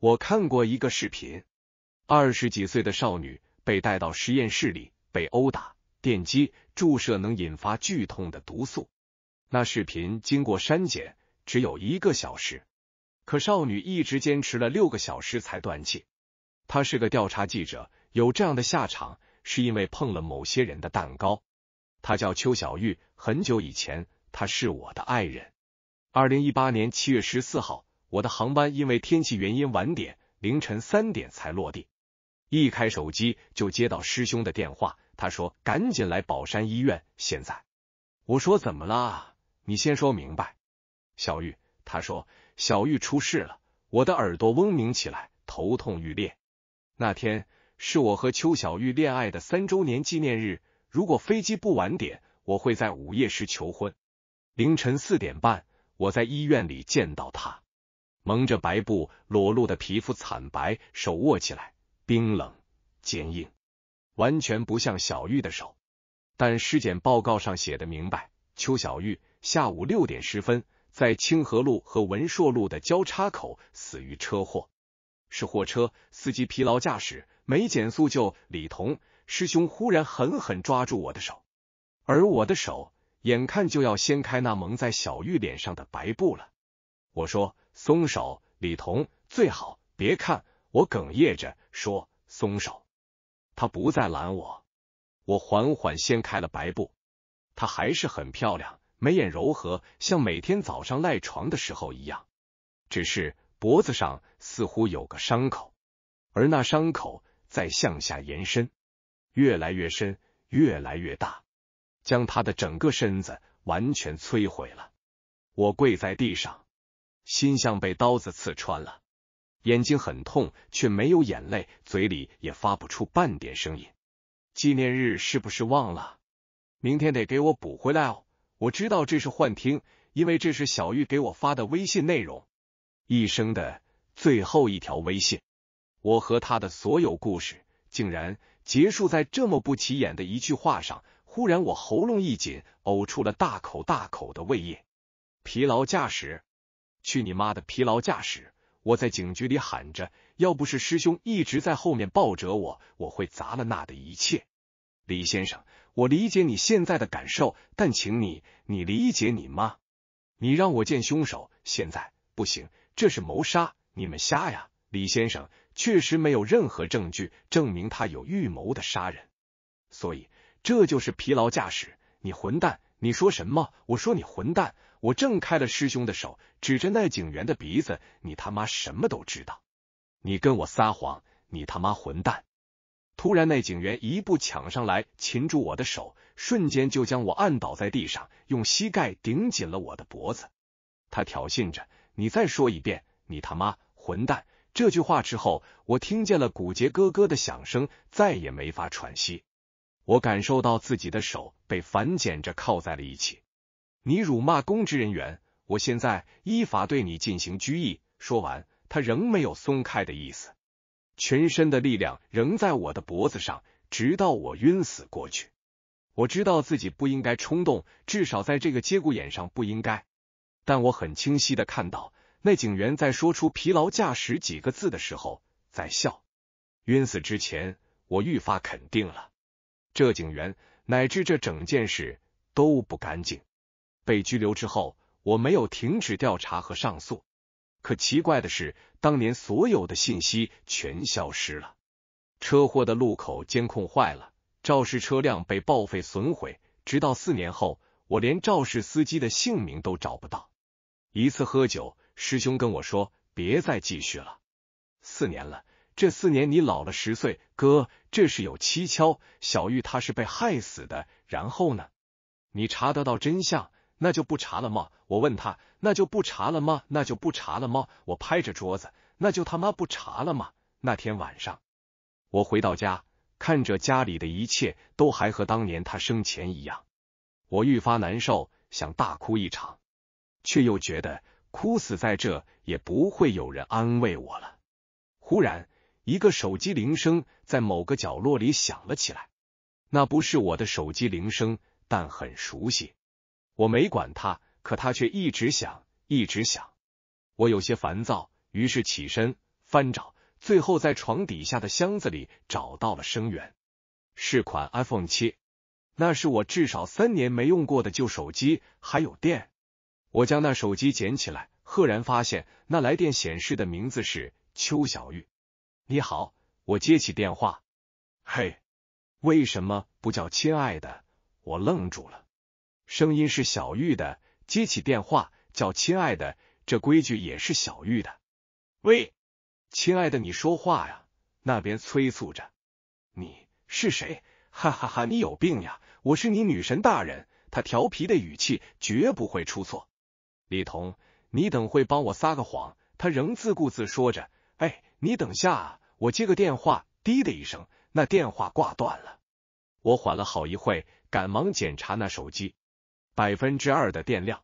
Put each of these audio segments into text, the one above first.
我看过一个视频，二十几岁的少女被带到实验室里，被殴打、电击、注射能引发剧痛的毒素。那视频经过删减，只有一个小时，可少女一直坚持了六个小时才断气。她是个调查记者，有这样的下场是因为碰了某些人的蛋糕。她叫邱小玉，很久以前她是我的爱人。二零一八年七月十四号。我的航班因为天气原因晚点，凌晨三点才落地。一开手机就接到师兄的电话，他说：“赶紧来宝山医院，现在。”我说：“怎么啦？你先说明白。”小玉，他说：“小玉出事了。”我的耳朵嗡鸣起来，头痛欲裂。那天是我和邱小玉恋爱的三周年纪念日。如果飞机不晚点，我会在午夜时求婚。凌晨四点半，我在医院里见到他。蒙着白布，裸露的皮肤惨白，手握起来冰冷坚硬，完全不像小玉的手。但尸检报告上写的明白：邱小玉下午六点十分，在清河路和文硕路的交叉口死于车祸，是货车司机疲劳驾驶没减速就。李彤师兄忽然狠狠抓住我的手，而我的手眼看就要掀开那蒙在小玉脸上的白布了。我说：“松手，李彤，最好别看。”我哽咽着说：“松手。”他不再拦我，我缓缓掀开了白布，她还是很漂亮，眉眼柔和，像每天早上赖床的时候一样。只是脖子上似乎有个伤口，而那伤口在向下延伸，越来越深，越来越大，将她的整个身子完全摧毁了。我跪在地上。心像被刀子刺穿了，眼睛很痛却没有眼泪，嘴里也发不出半点声音。纪念日是不是忘了？明天得给我补回来哦。我知道这是幻听，因为这是小玉给我发的微信内容，一生的最后一条微信。我和他的所有故事，竟然结束在这么不起眼的一句话上。忽然，我喉咙一紧，呕出了大口大口的胃液。疲劳驾驶。去你妈的疲劳驾驶！我在警局里喊着，要不是师兄一直在后面抱着我，我会砸了那的一切。李先生，我理解你现在的感受，但请你，你理解你妈？你让我见凶手，现在不行，这是谋杀！你们瞎呀？李先生确实没有任何证据证明他有预谋的杀人，所以这就是疲劳驾驶。你混蛋！你说什么？我说你混蛋！我挣开了师兄的手，指着那警员的鼻子：“你他妈什么都知道！你跟我撒谎！你他妈混蛋！”突然，那警员一步抢上来，擒住我的手，瞬间就将我按倒在地上，用膝盖顶紧了我的脖子。他挑衅着：“你再说一遍，你他妈混蛋！”这句话之后，我听见了骨节咯咯的响声，再也没法喘息。我感受到自己的手被反剪着靠在了一起。你辱骂公职人员，我现在依法对你进行拘役。说完，他仍没有松开的意思，全身的力量仍在我的脖子上，直到我晕死过去。我知道自己不应该冲动，至少在这个节骨眼上不应该。但我很清晰的看到，那警员在说出“疲劳驾驶”几个字的时候在笑。晕死之前，我愈发肯定了，这警员乃至这整件事都不干净。被拘留之后，我没有停止调查和上诉。可奇怪的是，当年所有的信息全消失了。车祸的路口监控坏了，肇事车辆被报废损毁。直到四年后，我连肇事司机的姓名都找不到。一次喝酒，师兄跟我说：“别再继续了，四年了，这四年你老了十岁，哥，这是有蹊跷。”小玉他是被害死的，然后呢？你查得到真相？那就不查了吗？我问他，那就不查了吗？那就不查了吗？我拍着桌子，那就他妈不查了吗？那天晚上，我回到家，看着家里的一切都还和当年他生前一样，我愈发难受，想大哭一场，却又觉得哭死在这也不会有人安慰我了。忽然，一个手机铃声在某个角落里响了起来，那不是我的手机铃声，但很熟悉。我没管他，可他却一直想，一直想。我有些烦躁，于是起身翻找，最后在床底下的箱子里找到了声源，是款 iPhone 七，那是我至少三年没用过的旧手机，还有电。我将那手机捡起来，赫然发现那来电显示的名字是邱小玉。你好，我接起电话。嘿，为什么不叫亲爱的？我愣住了。声音是小玉的，接起电话叫亲爱的，这规矩也是小玉的。喂，亲爱的，你说话呀，那边催促着。你是谁？哈哈哈，你有病呀！我是你女神大人，她调皮的语气绝不会出错。李彤，你等会帮我撒个谎。他仍自顾自说着，哎，你等下，我接个电话。滴的一声，那电话挂断了。我缓了好一会，赶忙检查那手机。百分之二的电量，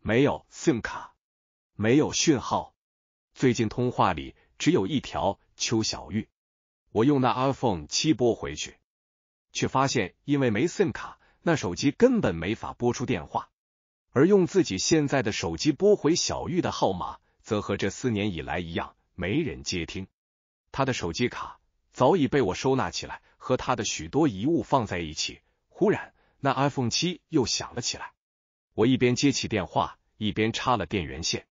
没有 SIM 卡，没有讯号。最近通话里只有一条，邱小玉。我用那 iPhone 七拨回去，却发现因为没 SIM 卡，那手机根本没法拨出电话。而用自己现在的手机拨回小玉的号码，则和这四年以来一样，没人接听。他的手机卡早已被我收纳起来，和他的许多遗物放在一起。忽然。那 iPhone 七又响了起来，我一边接起电话，一边插了电源线。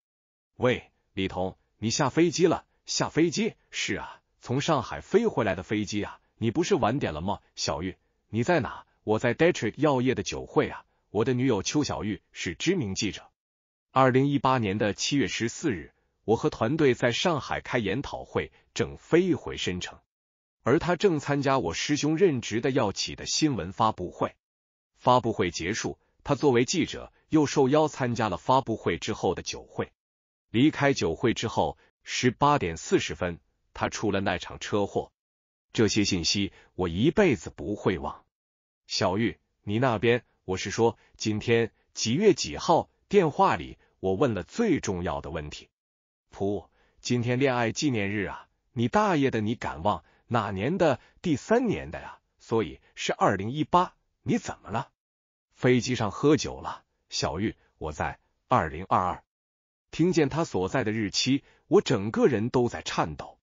喂，李彤，你下飞机了？下飞机？是啊，从上海飞回来的飞机啊。你不是晚点了吗？小玉，你在哪？我在 d e t r i c k 药业的酒会啊。我的女友邱小玉是知名记者。二零一八年的七月十四日，我和团队在上海开研讨会，正飞回申城，而他正参加我师兄任职的药企的新闻发布会。发布会结束，他作为记者又受邀参加了发布会之后的酒会。离开酒会之后，十八点四十分，他出了那场车祸。这些信息我一辈子不会忘。小玉，你那边我是说今天几月几号？电话里我问了最重要的问题。噗，今天恋爱纪念日啊！你大爷的，你敢忘哪年的第三年的呀？所以是二零一八。你怎么了？飞机上喝酒了，小玉，我在二零二二，听见他所在的日期，我整个人都在颤抖。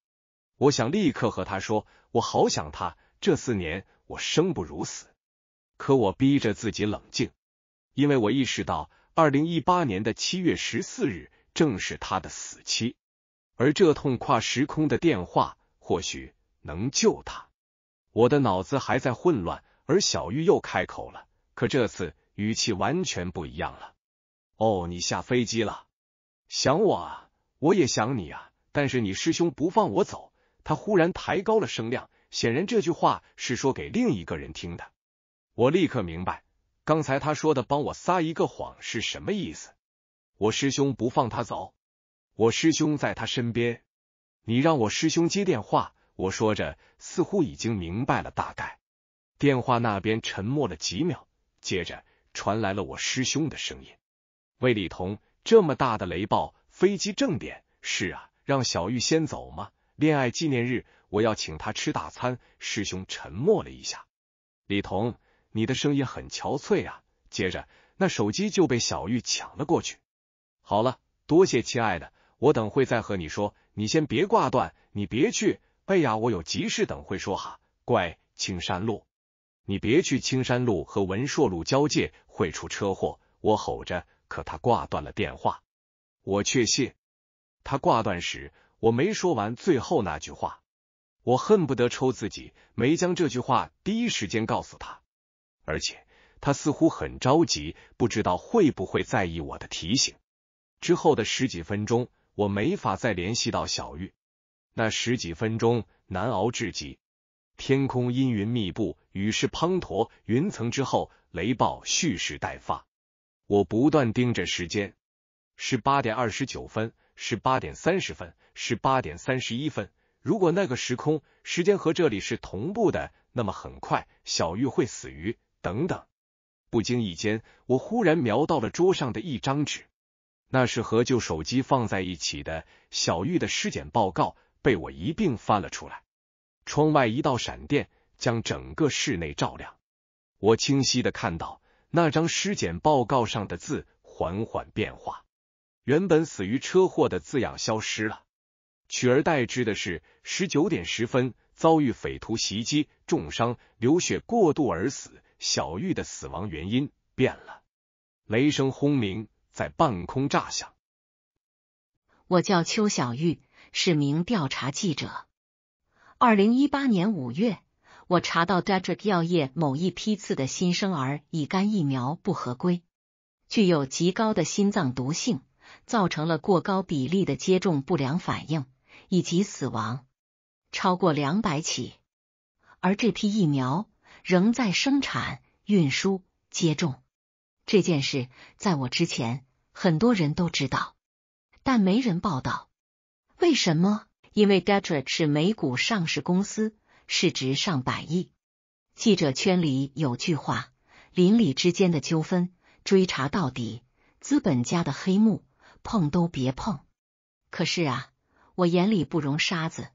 我想立刻和他说，我好想他，这四年我生不如死。可我逼着自己冷静，因为我意识到二零一八年的七月十四日正是他的死期，而这通跨时空的电话或许能救他。我的脑子还在混乱，而小玉又开口了。可这次语气完全不一样了。哦，你下飞机了？想我？啊？我也想你啊！但是你师兄不放我走。他忽然抬高了声量，显然这句话是说给另一个人听的。我立刻明白，刚才他说的帮我撒一个谎是什么意思。我师兄不放他走，我师兄在他身边。你让我师兄接电话。我说着，似乎已经明白了大概。电话那边沉默了几秒。接着传来了我师兄的声音：“魏立同，这么大的雷暴，飞机正点是啊，让小玉先走吗？恋爱纪念日，我要请他吃大餐。”师兄沉默了一下，李彤，你的声音很憔悴啊。接着，那手机就被小玉抢了过去。好了，多谢亲爱的，我等会再和你说，你先别挂断，你别去。哎呀，我有急事，等会说哈，乖，青山路。你别去青山路和文硕路交界，会出车祸！我吼着，可他挂断了电话。我确信，他挂断时我没说完最后那句话。我恨不得抽自己，没将这句话第一时间告诉他。而且他似乎很着急，不知道会不会在意我的提醒。之后的十几分钟，我没法再联系到小玉。那十几分钟难熬至极。天空阴云密布，雨势滂沱，云层之后，雷暴蓄势待发。我不断盯着时间，是八点二十九分，是八点三十分，是八点三十一分。如果那个时空时间和这里是同步的，那么很快小玉会死于……等等，不经意间，我忽然瞄到了桌上的一张纸，那是和旧手机放在一起的。小玉的尸检报告被我一并翻了出来。窗外一道闪电将整个室内照亮，我清晰的看到那张尸检报告上的字缓缓变化。原本死于车祸的字样消失了，取而代之的是“十九点十分遭遇匪徒袭击，重伤流血过度而死”。小玉的死亡原因变了。雷声轰鸣在半空炸响。我叫邱小玉，是名调查记者。二零一八年五月，我查到 d r i c k 药业某一批次的新生儿乙肝疫苗不合规，具有极高的心脏毒性，造成了过高比例的接种不良反应以及死亡，超过两百起。而这批疫苗仍在生产、运输、接种。这件事在我之前很多人都知道，但没人报道。为什么？因为 Detrick 是美股上市公司，市值上百亿。记者圈里有句话：“邻里之间的纠纷，追查到底；资本家的黑幕，碰都别碰。”可是啊，我眼里不容沙子。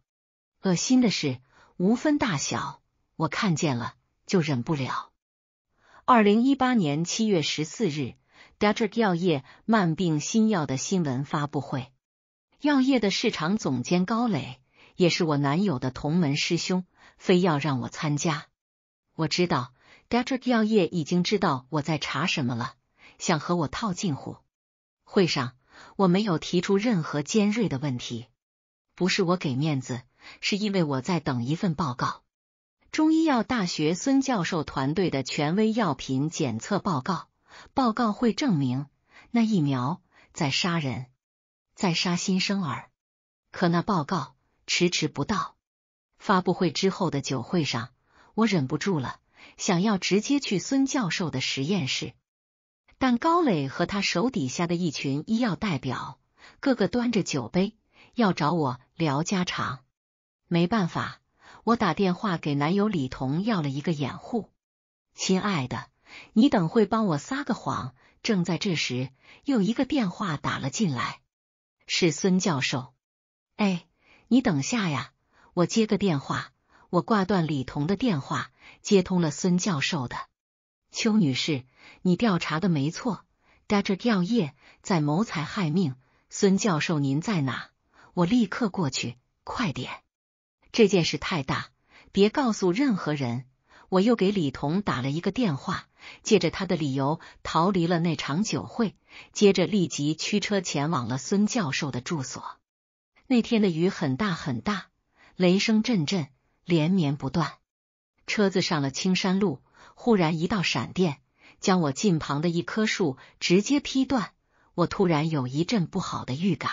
恶心的是，无分大小，我看见了就忍不了。二零一八年七月十四日，Detrick 药业慢病新药的新闻发布会。药业的市场总监高磊也是我男友的同门师兄，非要让我参加。我知道，d e t r c k 药业已经知道我在查什么了，想和我套近乎。会上我没有提出任何尖锐的问题，不是我给面子，是因为我在等一份报告——中医药大学孙教授团队的权威药品检测报告。报告会证明那疫苗在杀人。在杀新生儿，可那报告迟迟不到。发布会之后的酒会上，我忍不住了，想要直接去孙教授的实验室。但高磊和他手底下的一群医药代表，个个端着酒杯要找我聊家常。没办法，我打电话给男友李彤要了一个掩护。亲爱的，你等会帮我撒个谎。正在这时，又一个电话打了进来。是孙教授，哎，你等下呀，我接个电话。我挂断李彤的电话，接通了孙教授的。邱女士，你调查的没错在这吊业在谋财害命。孙教授您在哪？我立刻过去，快点，这件事太大，别告诉任何人。我又给李彤打了一个电话，借着他的理由逃离了那场酒会，接着立即驱车前往了孙教授的住所。那天的雨很大很大，雷声阵阵，连绵不断。车子上了青山路，忽然一道闪电将我近旁的一棵树直接劈断。我突然有一阵不好的预感，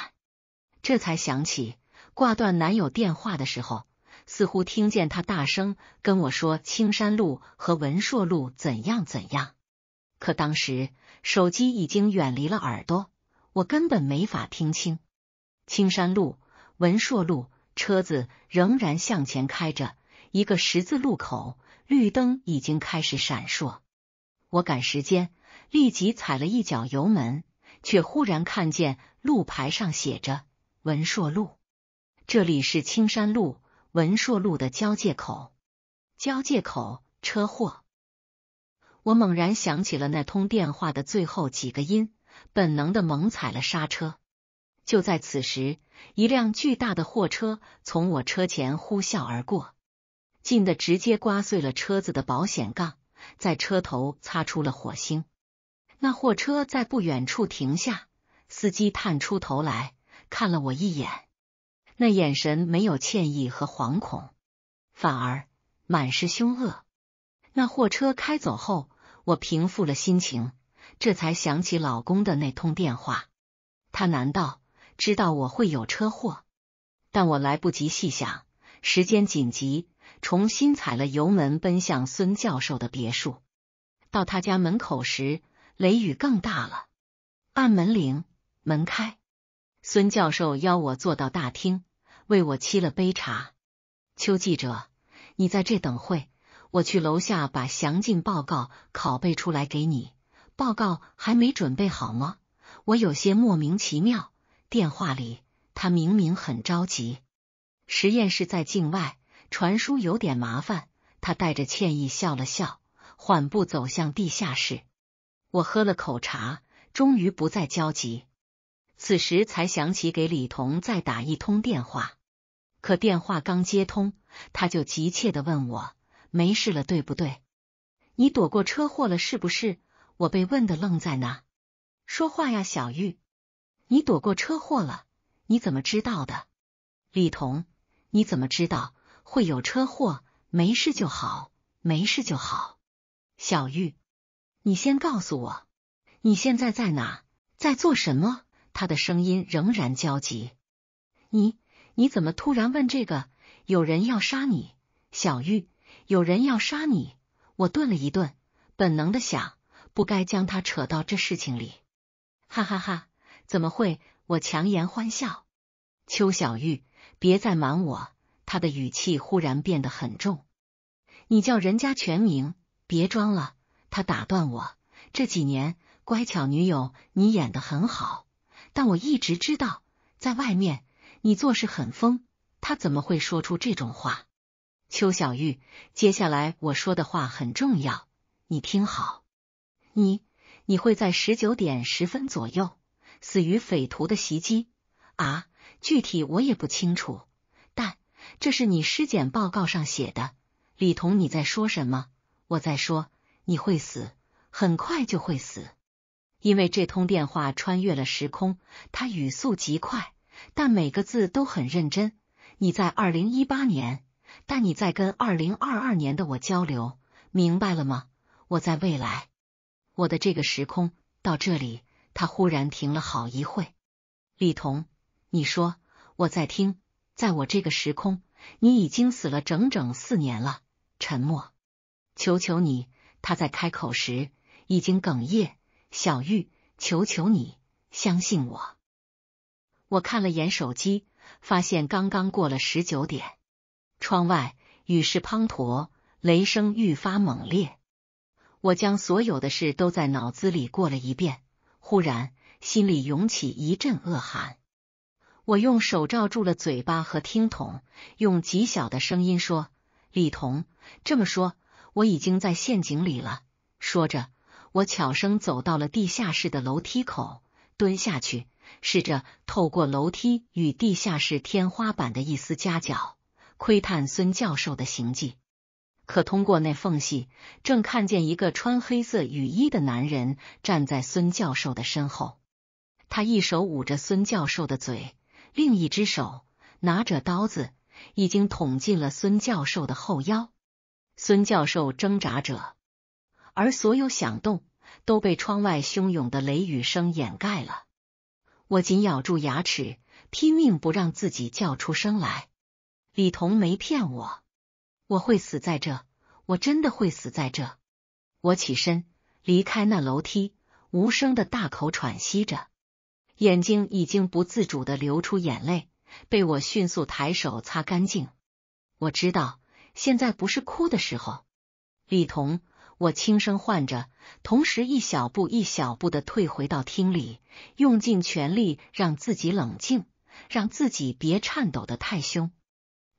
这才想起挂断男友电话的时候。似乎听见他大声跟我说：“青山路和文硕路怎样怎样。”可当时手机已经远离了耳朵，我根本没法听清。青山路、文硕路，车子仍然向前开着。一个十字路口，绿灯已经开始闪烁。我赶时间，立即踩了一脚油门，却忽然看见路牌上写着“文硕路”，这里是青山路。文硕路的交界口，交界口车祸。我猛然想起了那通电话的最后几个音，本能的猛踩了刹车。就在此时，一辆巨大的货车从我车前呼啸而过，近的直接刮碎了车子的保险杠，在车头擦出了火星。那货车在不远处停下，司机探出头来看了我一眼。那眼神没有歉意和惶恐，反而满是凶恶。那货车开走后，我平复了心情，这才想起老公的那通电话。他难道知道我会有车祸？但我来不及细想，时间紧急，重新踩了油门奔向孙教授的别墅。到他家门口时，雷雨更大了，按门铃，门开。孙教授邀我坐到大厅，为我沏了杯茶。邱记者，你在这等会，我去楼下把详尽报告拷贝出来给你。报告还没准备好吗？我有些莫名其妙。电话里他明明很着急。实验室在境外，传输有点麻烦。他带着歉意笑了笑，缓步走向地下室。我喝了口茶，终于不再焦急。此时才想起给李彤再打一通电话，可电话刚接通，他就急切的问我：“没事了，对不对？你躲过车祸了，是不是？”我被问的愣在那，说话呀，小玉，你躲过车祸了？你怎么知道的？李彤，你怎么知道会有车祸？没事就好，没事就好。小玉，你先告诉我，你现在在哪，在做什么？他的声音仍然焦急，你你怎么突然问这个？有人要杀你，小玉，有人要杀你。我顿了一顿，本能的想不该将他扯到这事情里。哈哈哈，怎么会？我强颜欢笑。邱小玉，别再瞒我。他的语气忽然变得很重，你叫人家全名，别装了。他打断我，这几年乖巧女友，你演的很好。但我一直知道，在外面你做事很疯，他怎么会说出这种话？邱小玉，接下来我说的话很重要，你听好。你你会在十九点十分左右死于匪徒的袭击啊？具体我也不清楚，但这是你尸检报告上写的。李彤，你在说什么？我在说，你会死，很快就会死。因为这通电话穿越了时空，他语速极快，但每个字都很认真。你在二零一八年，但你在跟二零二二年的我交流，明白了吗？我在未来，我的这个时空到这里。他忽然停了好一会。李彤，你说我在听，在我这个时空，你已经死了整整四年了。沉默，求求你。他在开口时已经哽咽。小玉，求求你相信我！我看了眼手机，发现刚刚过了十九点。窗外雨势滂沱，雷声愈发猛烈。我将所有的事都在脑子里过了一遍，忽然心里涌起一阵恶寒。我用手罩住了嘴巴和听筒，用极小的声音说：“李彤，这么说，我已经在陷阱里了。”说着。我悄声走到了地下室的楼梯口，蹲下去，试着透过楼梯与地下室天花板的一丝夹角，窥探孙教授的行迹。可通过那缝隙，正看见一个穿黑色雨衣的男人站在孙教授的身后，他一手捂着孙教授的嘴，另一只手拿着刀子，已经捅进了孙教授的后腰。孙教授挣扎着。而所有响动都被窗外汹涌的雷雨声掩盖了。我紧咬住牙齿，拼命不让自己叫出声来。李彤没骗我，我会死在这，我真的会死在这。我起身离开那楼梯，无声的大口喘息着，眼睛已经不自主的流出眼泪，被我迅速抬手擦干净。我知道现在不是哭的时候，李彤。我轻声唤着，同时一小步一小步的退回到厅里，用尽全力让自己冷静，让自己别颤抖的太凶。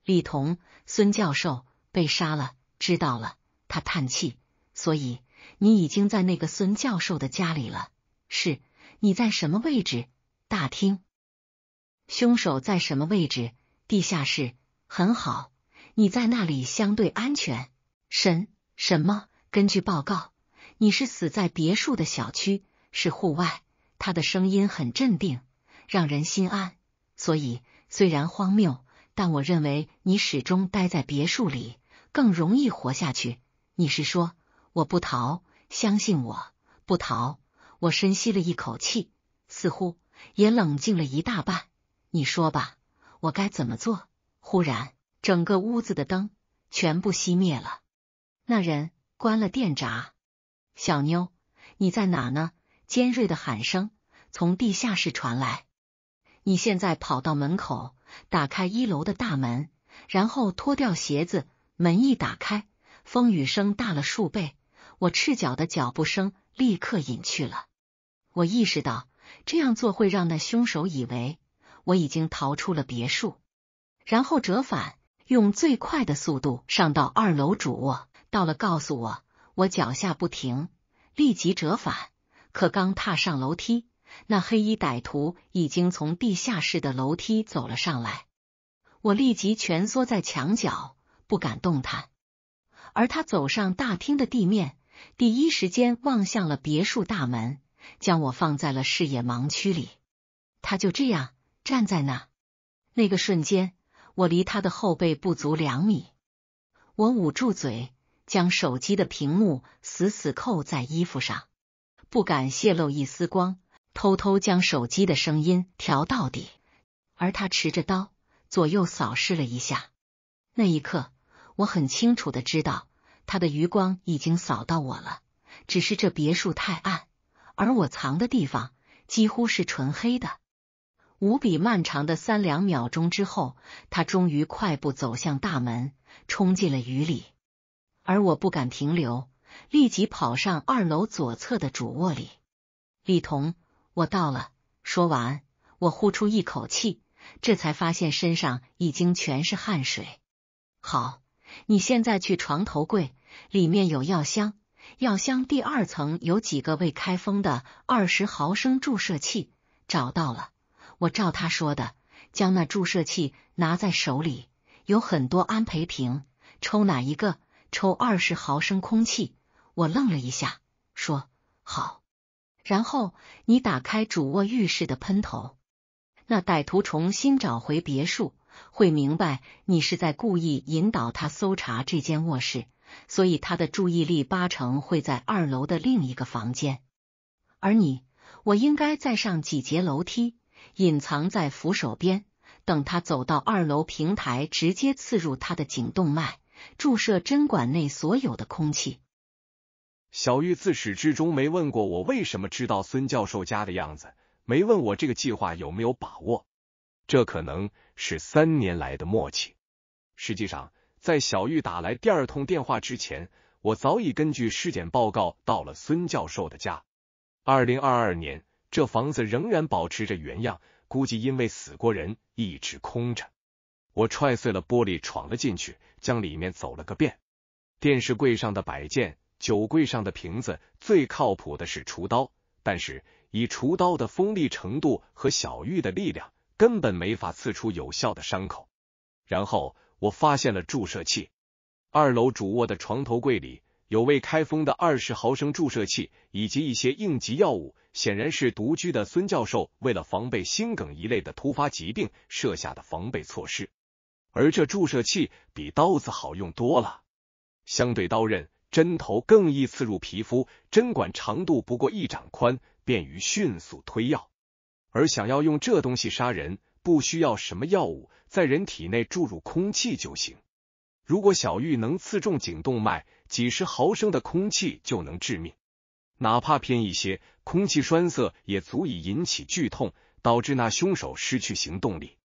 李彤，孙教授被杀了，知道了。他叹气，所以你已经在那个孙教授的家里了。是，你在什么位置？大厅。凶手在什么位置？地下室。很好，你在那里相对安全。什什么？根据报告，你是死在别墅的小区，是户外。他的声音很镇定，让人心安。所以，虽然荒谬，但我认为你始终待在别墅里更容易活下去。你是说我不逃？相信我，不逃。我深吸了一口气，似乎也冷静了一大半。你说吧，我该怎么做？忽然，整个屋子的灯全部熄灭了。那人。关了电闸，小妞，你在哪呢？尖锐的喊声从地下室传来。你现在跑到门口，打开一楼的大门，然后脱掉鞋子。门一打开，风雨声大了数倍，我赤脚的脚步声立刻隐去了。我意识到这样做会让那凶手以为我已经逃出了别墅，然后折返，用最快的速度上到二楼主卧。到了，告诉我，我脚下不停，立即折返。可刚踏上楼梯，那黑衣歹徒已经从地下室的楼梯走了上来。我立即蜷缩在墙角，不敢动弹。而他走上大厅的地面，第一时间望向了别墅大门，将我放在了视野盲区里。他就这样站在那。那个瞬间，我离他的后背不足两米。我捂住嘴。将手机的屏幕死死扣在衣服上，不敢泄露一丝光，偷偷将手机的声音调到底。而他持着刀，左右扫视了一下。那一刻，我很清楚的知道他的余光已经扫到我了，只是这别墅太暗，而我藏的地方几乎是纯黑的。无比漫长的三两秒钟之后，他终于快步走向大门，冲进了雨里。而我不敢停留，立即跑上二楼左侧的主卧里。李彤，我到了。说完，我呼出一口气，这才发现身上已经全是汗水。好，你现在去床头柜，里面有药箱，药箱第二层有几个未开封的二十毫升注射器。找到了，我照他说的，将那注射器拿在手里。有很多安培瓶，抽哪一个？抽二十毫升空气，我愣了一下，说好。然后你打开主卧浴室的喷头。那歹徒重新找回别墅，会明白你是在故意引导他搜查这间卧室，所以他的注意力八成会在二楼的另一个房间。而你，我应该再上几节楼梯，隐藏在扶手边，等他走到二楼平台，直接刺入他的颈动脉。注射针管内所有的空气。小玉自始至终没问过我为什么知道孙教授家的样子，没问我这个计划有没有把握。这可能是三年来的默契。实际上，在小玉打来第二通电话之前，我早已根据尸检报告到了孙教授的家。二零二二年，这房子仍然保持着原样，估计因为死过人，一直空着。我踹碎了玻璃，闯了进去，将里面走了个遍。电视柜上的摆件，酒柜上的瓶子，最靠谱的是厨刀，但是以厨刀的锋利程度和小玉的力量，根本没法刺出有效的伤口。然后我发现了注射器。二楼主卧的床头柜里有未开封的二十毫升注射器以及一些应急药物，显然是独居的孙教授为了防备心梗一类的突发疾病设下的防备措施。而这注射器比刀子好用多了，相对刀刃针头更易刺入皮肤，针管长度不过一掌宽，便于迅速推药。而想要用这东西杀人，不需要什么药物，在人体内注入空气就行。如果小玉能刺中颈动脉，几十毫升的空气就能致命，哪怕偏一些，空气栓塞也足以引起剧痛，导致那凶手失去行动力。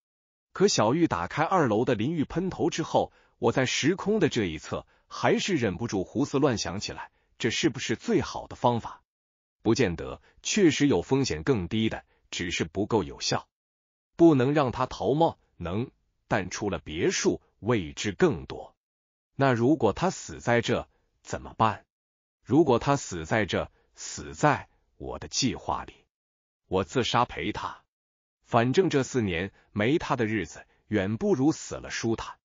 可小玉打开二楼的淋浴喷头之后，我在时空的这一侧还是忍不住胡思乱想起来，这是不是最好的方法？不见得，确实有风险更低的，只是不够有效。不能让他逃吗？能，但出了别墅，未知更多。那如果他死在这怎么办？如果他死在这，死在我的计划里，我自杀陪他。反正这四年没他的日子，远不如死了舒坦。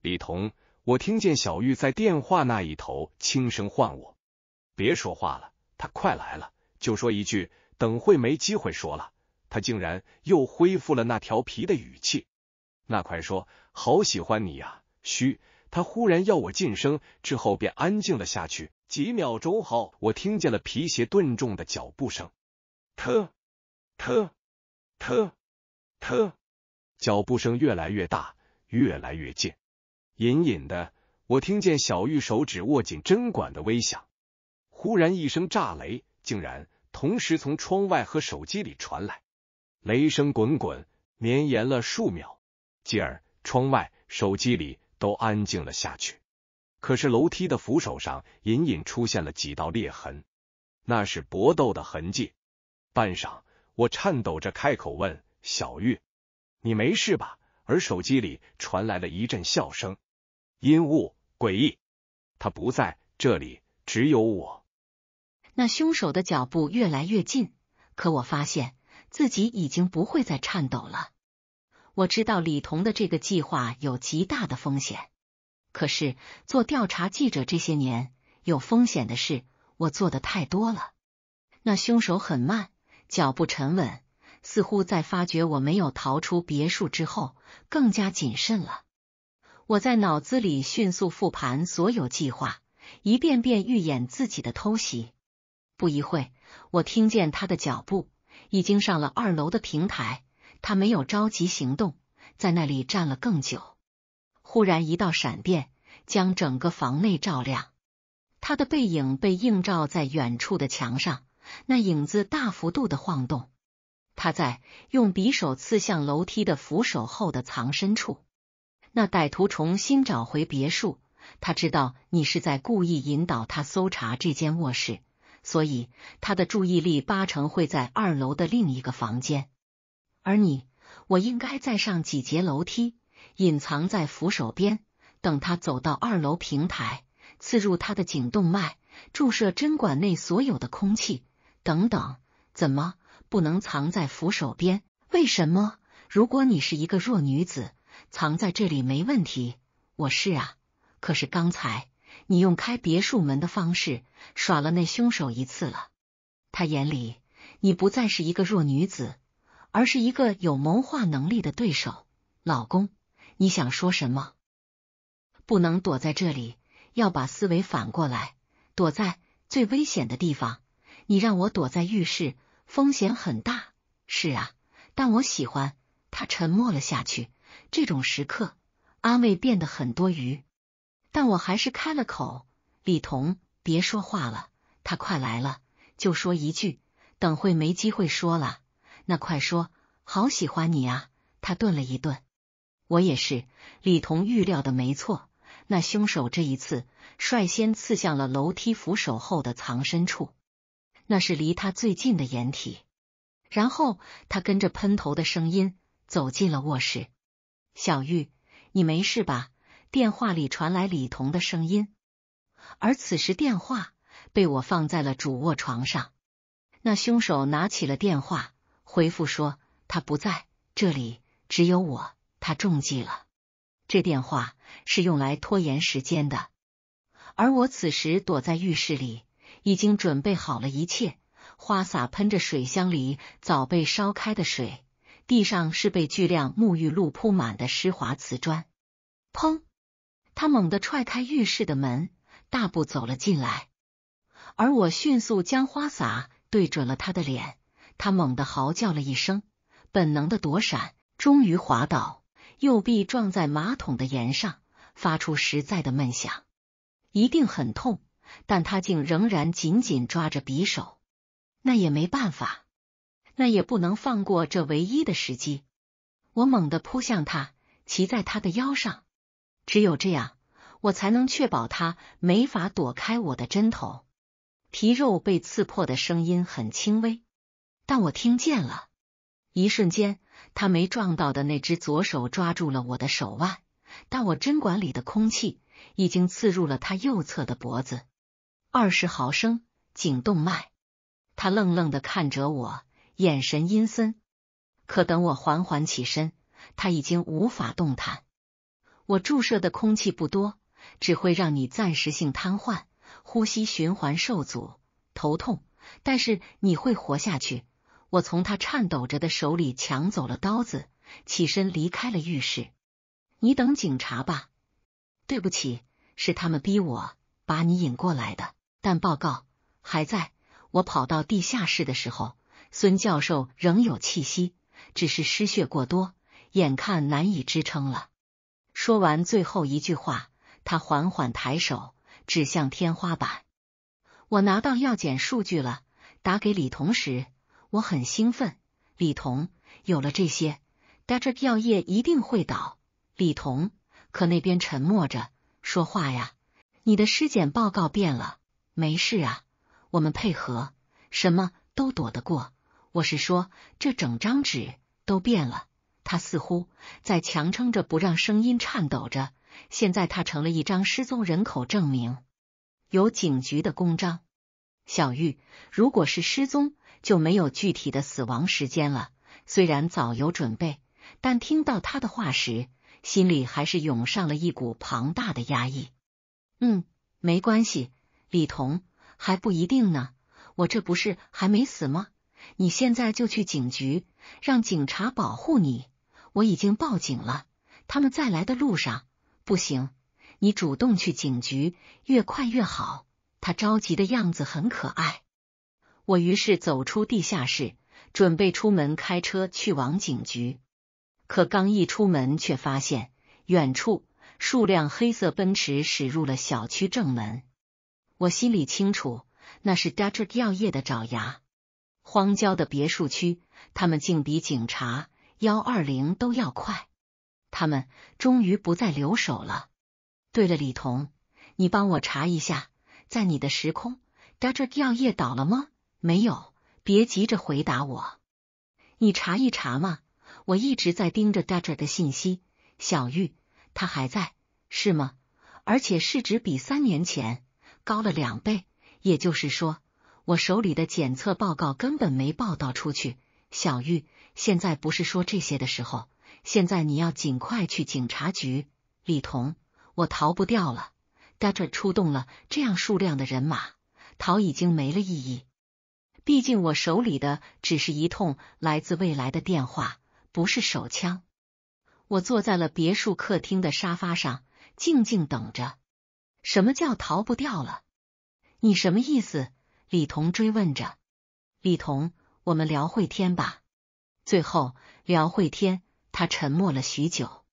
李彤，我听见小玉在电话那一头轻声唤我，别说话了，他快来了。就说一句，等会没机会说了。他竟然又恢复了那调皮的语气，那快说，好喜欢你呀！嘘，他忽然要我噤声，之后便安静了下去。几秒钟后，我听见了皮鞋顿重的脚步声，特特特。呵，脚步声越来越大，越来越近。隐隐的，我听见小玉手指握紧针管的微响。忽然一声炸雷，竟然同时从窗外和手机里传来。雷声滚滚，绵延了数秒。继而，窗外、手机里都安静了下去。可是，楼梯的扶手上隐隐出现了几道裂痕，那是搏斗的痕迹。半晌，我颤抖着开口问。小玉，你没事吧？而手机里传来了一阵笑声，阴雾诡异。他不在这里，只有我。那凶手的脚步越来越近，可我发现自己已经不会再颤抖了。我知道李彤的这个计划有极大的风险，可是做调查记者这些年，有风险的事我做的太多了。那凶手很慢，脚步沉稳。似乎在发觉我没有逃出别墅之后，更加谨慎了。我在脑子里迅速复盘所有计划，一遍遍预演自己的偷袭。不一会我听见他的脚步已经上了二楼的平台，他没有着急行动，在那里站了更久。忽然，一道闪电将整个房内照亮，他的背影被映照在远处的墙上，那影子大幅度的晃动。他在用匕首刺向楼梯的扶手后的藏身处。那歹徒重新找回别墅，他知道你是在故意引导他搜查这间卧室，所以他的注意力八成会在二楼的另一个房间。而你，我应该再上几节楼梯，隐藏在扶手边，等他走到二楼平台，刺入他的颈动脉，注射针管内所有的空气。等等，怎么？不能藏在扶手边，为什么？如果你是一个弱女子，藏在这里没问题。我是啊，可是刚才你用开别墅门的方式耍了那凶手一次了，他眼里你不再是一个弱女子，而是一个有谋划能力的对手。老公，你想说什么？不能躲在这里，要把思维反过来，躲在最危险的地方。你让我躲在浴室。风险很大，是啊，但我喜欢。他沉默了下去。这种时刻，安慰变得很多余。但我还是开了口：“李彤，别说话了，他快来了。”就说一句，等会没机会说了，那快说。好喜欢你啊！他顿了一顿，我也是。李彤预料的没错，那凶手这一次率先刺向了楼梯扶手后的藏身处。那是离他最近的掩体，然后他跟着喷头的声音走进了卧室。小玉，你没事吧？电话里传来李彤的声音。而此时电话被我放在了主卧床上。那凶手拿起了电话，回复说他不在这里，只有我。他中计了。这电话是用来拖延时间的。而我此时躲在浴室里。已经准备好了一切，花洒喷着水，箱里早被烧开的水，地上是被巨量沐浴露铺满的湿滑瓷砖。砰！他猛地踹开浴室的门，大步走了进来，而我迅速将花洒对准了他的脸。他猛地嚎叫了一声，本能的躲闪，终于滑倒，右臂撞在马桶的沿上，发出实在的闷响，一定很痛。但他竟仍然紧紧抓着匕首，那也没办法，那也不能放过这唯一的时机。我猛地扑向他，骑在他的腰上，只有这样，我才能确保他没法躲开我的针头。皮肉被刺破的声音很轻微，但我听见了。一瞬间，他没撞到的那只左手抓住了我的手腕，但我针管里的空气已经刺入了他右侧的脖子。二十毫升颈动脉，他愣愣的看着我，眼神阴森。可等我缓缓起身，他已经无法动弹。我注射的空气不多，只会让你暂时性瘫痪，呼吸循环受阻，头痛，但是你会活下去。我从他颤抖着的手里抢走了刀子，起身离开了浴室。你等警察吧，对不起，是他们逼我把你引过来的。但报告还在。我跑到地下室的时候，孙教授仍有气息，只是失血过多，眼看难以支撑了。说完最后一句话，他缓缓抬手指向天花板。我拿到药检数据了，打给李彤时，我很兴奋。李彤，有了这些，德特制药一定会倒。李彤，可那边沉默着说话呀。你的尸检报告变了。没事啊，我们配合，什么都躲得过。我是说，这整张纸都变了，他似乎在强撑着不让声音颤抖着。现在他成了一张失踪人口证明，有警局的公章。小玉，如果是失踪，就没有具体的死亡时间了。虽然早有准备，但听到他的话时，心里还是涌上了一股庞大的压抑。嗯，没关系。李彤还不一定呢，我这不是还没死吗？你现在就去警局，让警察保护你。我已经报警了，他们在来的路上。不行，你主动去警局，越快越好。他着急的样子很可爱。我于是走出地下室，准备出门开车去往警局。可刚一出门，却发现远处数辆黑色奔驰驶入了小区正门。我心里清楚，那是 Dutch 药业的爪牙。荒郊的别墅区，他们竟比警察幺二零都要快。他们终于不再留守了。对了，李彤，你帮我查一下，在你的时空，Dutch 药业倒了吗？没有，别急着回答我，你查一查嘛。我一直在盯着 Dutch 的信息。小玉，他还在是吗？而且市值比三年前。高了两倍，也就是说，我手里的检测报告根本没报道出去。小玉，现在不是说这些的时候，现在你要尽快去警察局。李彤，我逃不掉了。Daughter 出动了这样数量的人马，逃已经没了意义。毕竟我手里的只是一通来自未来的电话，不是手枪。我坐在了别墅客厅的沙发上，静静等着。什么叫逃不掉了？你什么意思？李彤追问着。李彤，我们聊会天吧。最后聊会天。他沉默了许久。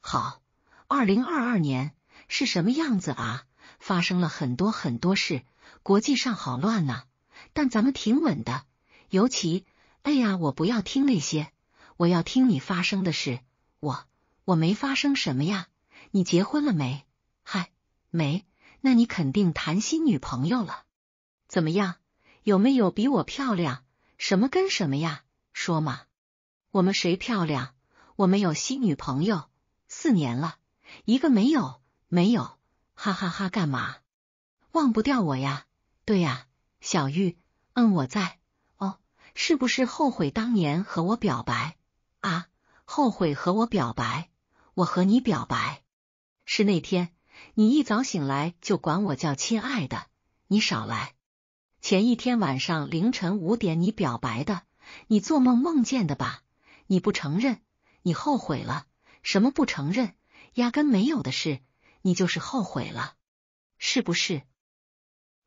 好，二零二二年是什么样子啊？发生了很多很多事，国际上好乱呐。但咱们挺稳的。尤其，哎呀，我不要听那些，我要听你发生的事。我我没发生什么呀？你结婚了没？嗨。没，那你肯定谈新女朋友了？怎么样？有没有比我漂亮？什么跟什么呀？说嘛，我们谁漂亮？我们有新女朋友，四年了，一个没有，没有，哈哈哈，干嘛？忘不掉我呀？对呀，小玉，嗯，我在哦，是不是后悔当年和我表白啊？后悔和我表白？我和你表白，是那天。你一早醒来就管我叫亲爱的，你少来！前一天晚上凌晨五点你表白的，你做梦梦见的吧？你不承认，你后悔了？什么不承认？压根没有的事，你就是后悔了，是不是？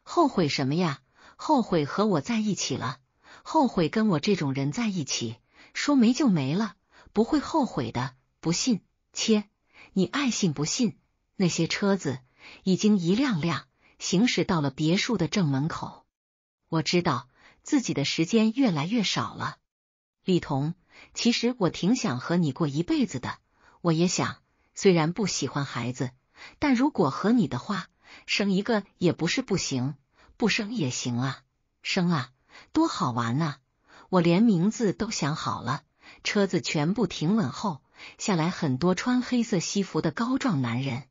后悔什么呀？后悔和我在一起了？后悔跟我这种人在一起？说没就没了，不会后悔的，不信？切，你爱信不信？那些车子已经一辆辆行驶到了别墅的正门口。我知道自己的时间越来越少了。李彤，其实我挺想和你过一辈子的。我也想，虽然不喜欢孩子，但如果和你的话，生一个也不是不行，不生也行啊，生啊，多好玩啊！我连名字都想好了。车子全部停稳后，下来很多穿黑色西服的高壮男人。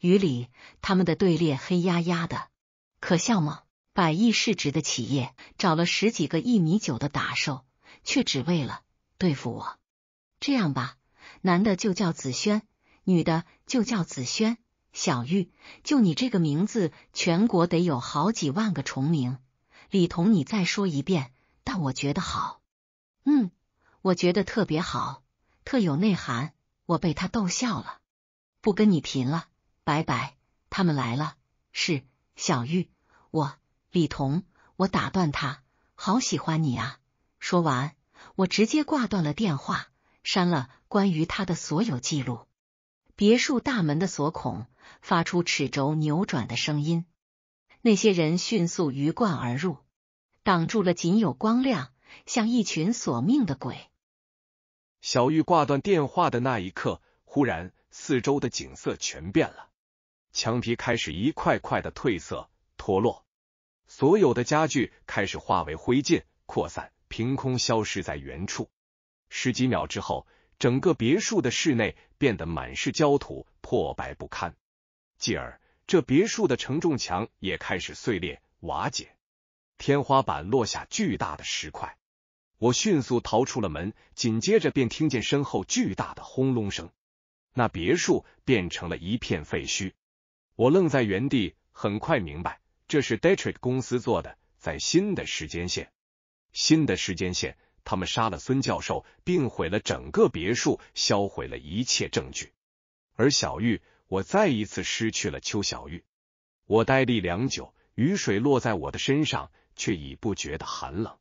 雨里，他们的队列黑压压的，可笑吗？百亿市值的企业找了十几个一米九的打手，却只为了对付我。这样吧，男的就叫子轩，女的就叫子轩小玉。就你这个名字，全国得有好几万个重名。李彤，你再说一遍，但我觉得好，嗯，我觉得特别好，特有内涵。我被他逗笑了，不跟你贫了。拜拜，他们来了。是小玉，我李彤。我打断他，好喜欢你啊！说完，我直接挂断了电话，删了关于他的所有记录。别墅大门的锁孔发出齿轴扭转的声音，那些人迅速鱼贯而入，挡住了仅有光亮，像一群索命的鬼。小玉挂断电话的那一刻，忽然四周的景色全变了。墙皮开始一块块的褪色、脱落，所有的家具开始化为灰烬，扩散，凭空消失在原处。十几秒之后，整个别墅的室内变得满是焦土，破败不堪。继而，这别墅的承重墙也开始碎裂、瓦解，天花板落下巨大的石块。我迅速逃出了门，紧接着便听见身后巨大的轰隆声，那别墅变成了一片废墟。我愣在原地，很快明白这是 d e t r i c k 公司做的，在新的时间线，新的时间线，他们杀了孙教授，并毁了整个别墅，销毁了一切证据。而小玉，我再一次失去了邱小玉。我呆立良久，雨水落在我的身上，却已不觉得寒冷。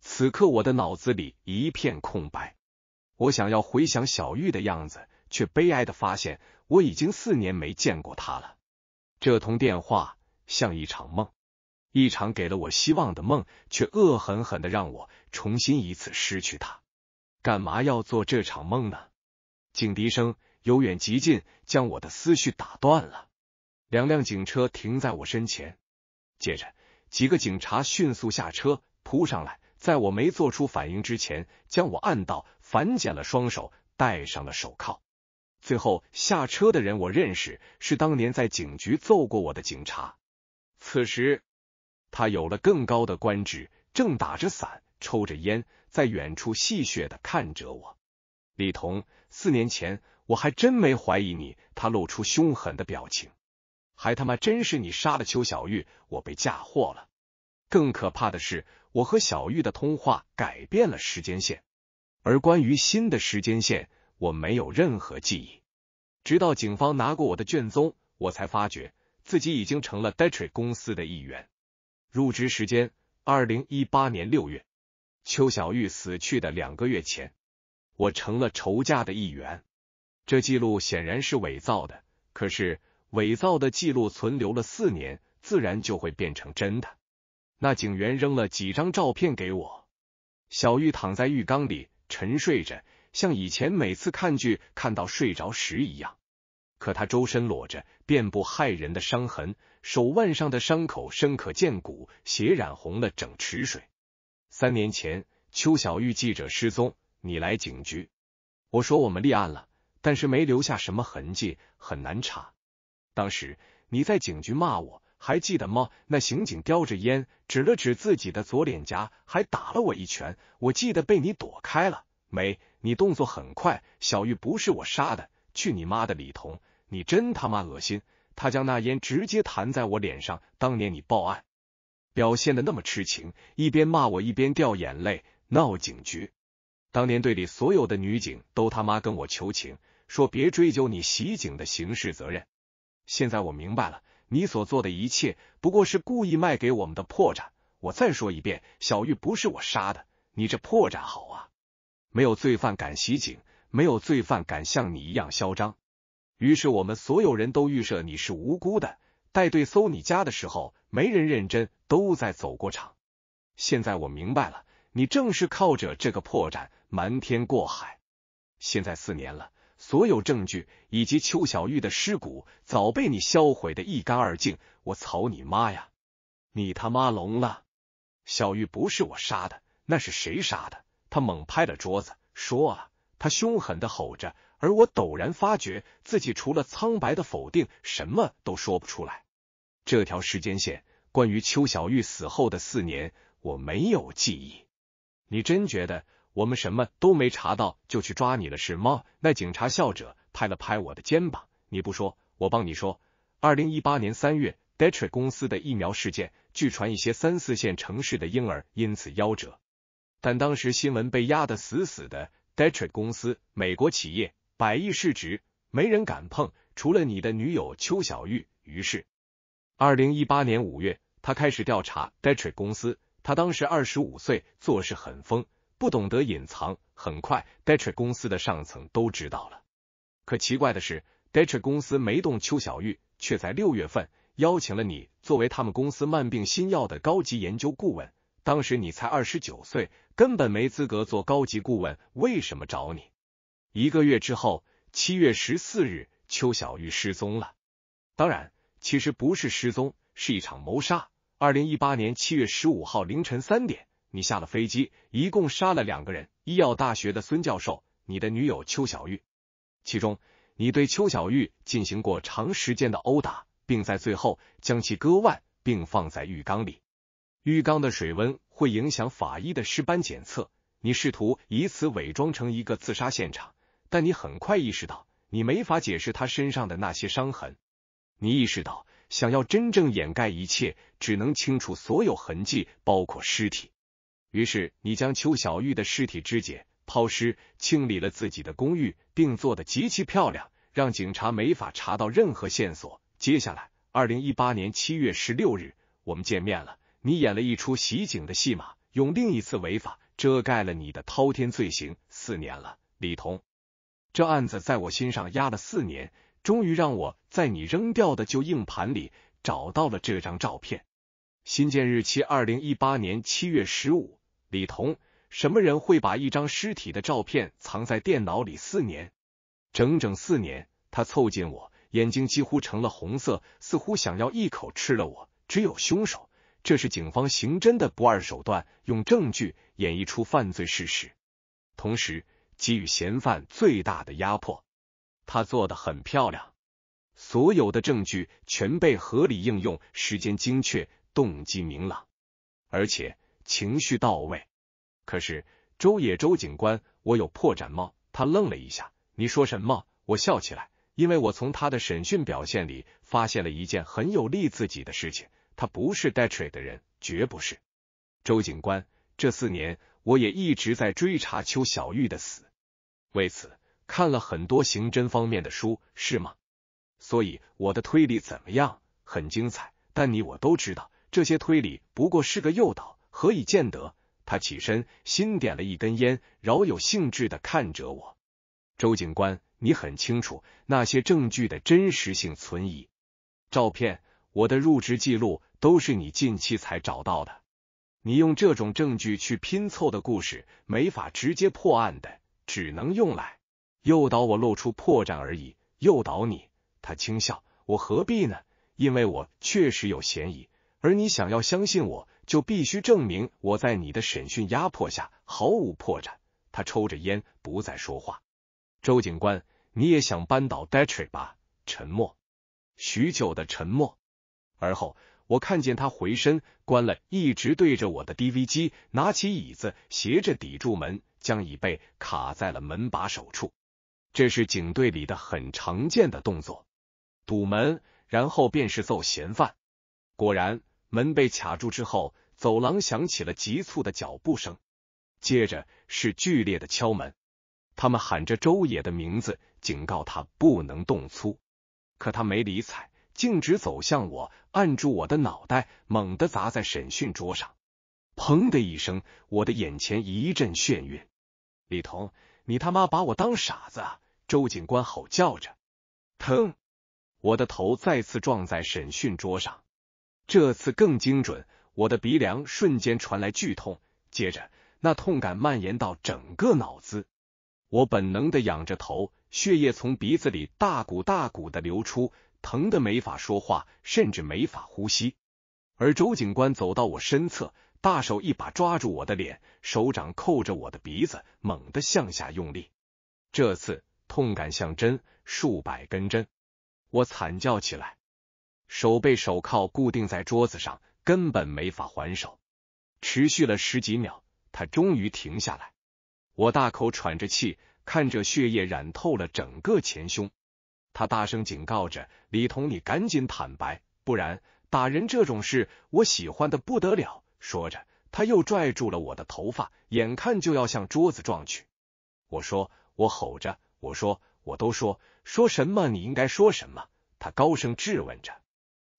此刻我的脑子里一片空白，我想要回想小玉的样子，却悲哀的发现我已经四年没见过她了。这通电话像一场梦，一场给了我希望的梦，却恶狠狠的让我重新一次失去它。干嘛要做这场梦呢？警笛声由远及近，将我的思绪打断了。两辆警车停在我身前，接着几个警察迅速下车扑上来，在我没做出反应之前，将我按倒，反剪了双手，戴上了手铐。最后下车的人我认识，是当年在警局揍过我的警察。此时他有了更高的官职，正打着伞抽着烟，在远处戏谑的看着我。李彤，四年前我还真没怀疑你。他露出凶狠的表情，还他妈真是你杀了邱小玉，我被嫁祸了。更可怕的是，我和小玉的通话改变了时间线，而关于新的时间线。我没有任何记忆，直到警方拿过我的卷宗，我才发觉自己已经成了 Detry 公司的一员。入职时间：二零一八年六月。邱小玉死去的两个月前，我成了仇家的一员。这记录显然是伪造的，可是伪造的记录存留了四年，自然就会变成真的。那警员扔了几张照片给我，小玉躺在浴缸里，沉睡着。像以前每次看剧看到睡着时一样，可他周身裸着，遍布骇人的伤痕，手腕上的伤口深可见骨，血染红了整池水。三年前，邱小玉记者失踪，你来警局，我说我们立案了，但是没留下什么痕迹，很难查。当时你在警局骂我，还记得吗？那刑警叼着烟，指了指自己的左脸颊，还打了我一拳，我记得被你躲开了，没。你动作很快，小玉不是我杀的，去你妈的李彤，你真他妈恶心！他将那烟直接弹在我脸上。当年你报案，表现的那么痴情，一边骂我一边掉眼泪，闹警局。当年队里所有的女警都他妈跟我求情，说别追究你袭警的刑事责任。现在我明白了，你所做的一切不过是故意卖给我们的破绽。我再说一遍，小玉不是我杀的，你这破绽好啊。没有罪犯敢袭警，没有罪犯敢像你一样嚣张。于是我们所有人都预设你是无辜的。带队搜你家的时候，没人认真，都在走过场。现在我明白了，你正是靠着这个破绽瞒天过海。现在四年了，所有证据以及邱小玉的尸骨早被你销毁的一干二净。我操你妈呀！你他妈聋了？小玉不是我杀的，那是谁杀的？他猛拍了桌子，说：“啊！”他凶狠的吼着，而我陡然发觉自己除了苍白的否定，什么都说不出来。这条时间线，关于邱小玉死后的四年，我没有记忆。你真觉得我们什么都没查到就去抓你了是吗？那警察笑着拍了拍我的肩膀：“你不说，我帮你说。二零一八年三月，Detro 公司的疫苗事件，据传一些三四线城市的婴儿因此夭折。”但当时新闻被压得死死的 d e t r i c 公司，美国企业，百亿市值，没人敢碰。除了你的女友邱小玉。于是，二零一八年五月，他开始调查 d e t r i c 公司。他当时二十五岁，做事很疯，不懂得隐藏。很快 d e t r i c 公司的上层都知道了。可奇怪的是 d e t r i c 公司没动邱小玉，却在六月份邀请了你作为他们公司慢病新药的高级研究顾问。当时你才二十九岁，根本没资格做高级顾问，为什么找你？一个月之后，七月十四日，邱小玉失踪了。当然，其实不是失踪，是一场谋杀。二零一八年七月十五号凌晨三点，你下了飞机，一共杀了两个人：医药大学的孙教授，你的女友邱小玉。其中，你对邱小玉进行过长时间的殴打，并在最后将其割腕，并放在浴缸里。浴缸的水温会影响法医的尸斑检测。你试图以此伪装成一个自杀现场，但你很快意识到，你没法解释他身上的那些伤痕。你意识到，想要真正掩盖一切，只能清除所有痕迹，包括尸体。于是，你将邱小玉的尸体肢解、抛尸，清理了自己的公寓，并做的极其漂亮，让警察没法查到任何线索。接下来，二零一八年七月十六日，我们见面了。你演了一出袭警的戏码，用另一次违法遮盖了你的滔天罪行。四年了，李彤，这案子在我心上压了四年，终于让我在你扔掉的旧硬盘里找到了这张照片。新建日期二零一八年七月十五，李彤，什么人会把一张尸体的照片藏在电脑里四年？整整四年。他凑近我，眼睛几乎成了红色，似乎想要一口吃了我。只有凶手。这是警方刑侦的不二手段，用证据演绎出犯罪事实，同时给予嫌犯最大的压迫。他做的很漂亮，所有的证据全被合理应用，时间精确，动机明朗，而且情绪到位。可是，周野周警官，我有破绽吗？他愣了一下，你说什么？我笑起来，因为我从他的审讯表现里发现了一件很有利自己的事情。他不是 d 戴水的人，绝不是。周警官，这四年我也一直在追查邱小玉的死，为此看了很多刑侦方面的书，是吗？所以我的推理怎么样？很精彩，但你我都知道，这些推理不过是个诱导，何以见得？他起身，新点了一根烟，饶有兴致的看着我。周警官，你很清楚那些证据的真实性存疑，照片，我的入职记录。都是你近期才找到的，你用这种证据去拼凑的故事，没法直接破案的，只能用来诱导我露出破绽而已。诱导你，他轻笑，我何必呢？因为我确实有嫌疑，而你想要相信我，就必须证明我在你的审讯压迫下毫无破绽。他抽着烟，不再说话。周警官，你也想扳倒 d e t r i 吧？沉默，许久的沉默，而后。我看见他回身关了一直对着我的 DV 机，拿起椅子斜着抵住门，将椅背卡在了门把手处这是警队里的很常见的动作，堵门，然后便是揍嫌犯。果然，门被卡住之后，走廊响起了急促的脚步声，接着是剧烈的敲门。他们喊着周野的名字，警告他不能动粗，可他没理睬。径直走向我，按住我的脑袋，猛地砸在审讯桌上，砰的一声，我的眼前一阵眩晕。李彤，你他妈把我当傻子！啊，周警官吼叫着，疼！我的头再次撞在审讯桌上，这次更精准，我的鼻梁瞬间传来剧痛，接着那痛感蔓延到整个脑子。我本能的仰着头，血液从鼻子里大股大股的流出。疼的没法说话，甚至没法呼吸。而周警官走到我身侧，大手一把抓住我的脸，手掌扣着我的鼻子，猛地向下用力。这次痛感像针，数百根针，我惨叫起来。手被手铐固定在桌子上，根本没法还手。持续了十几秒，他终于停下来。我大口喘着气，看着血液染透了整个前胸。他大声警告着：“李彤，你赶紧坦白，不然打人这种事，我喜欢的不得了。”说着，他又拽住了我的头发，眼看就要向桌子撞去。我说：“我吼着，我说，我都说，说什么你应该说什么。”他高声质问着：“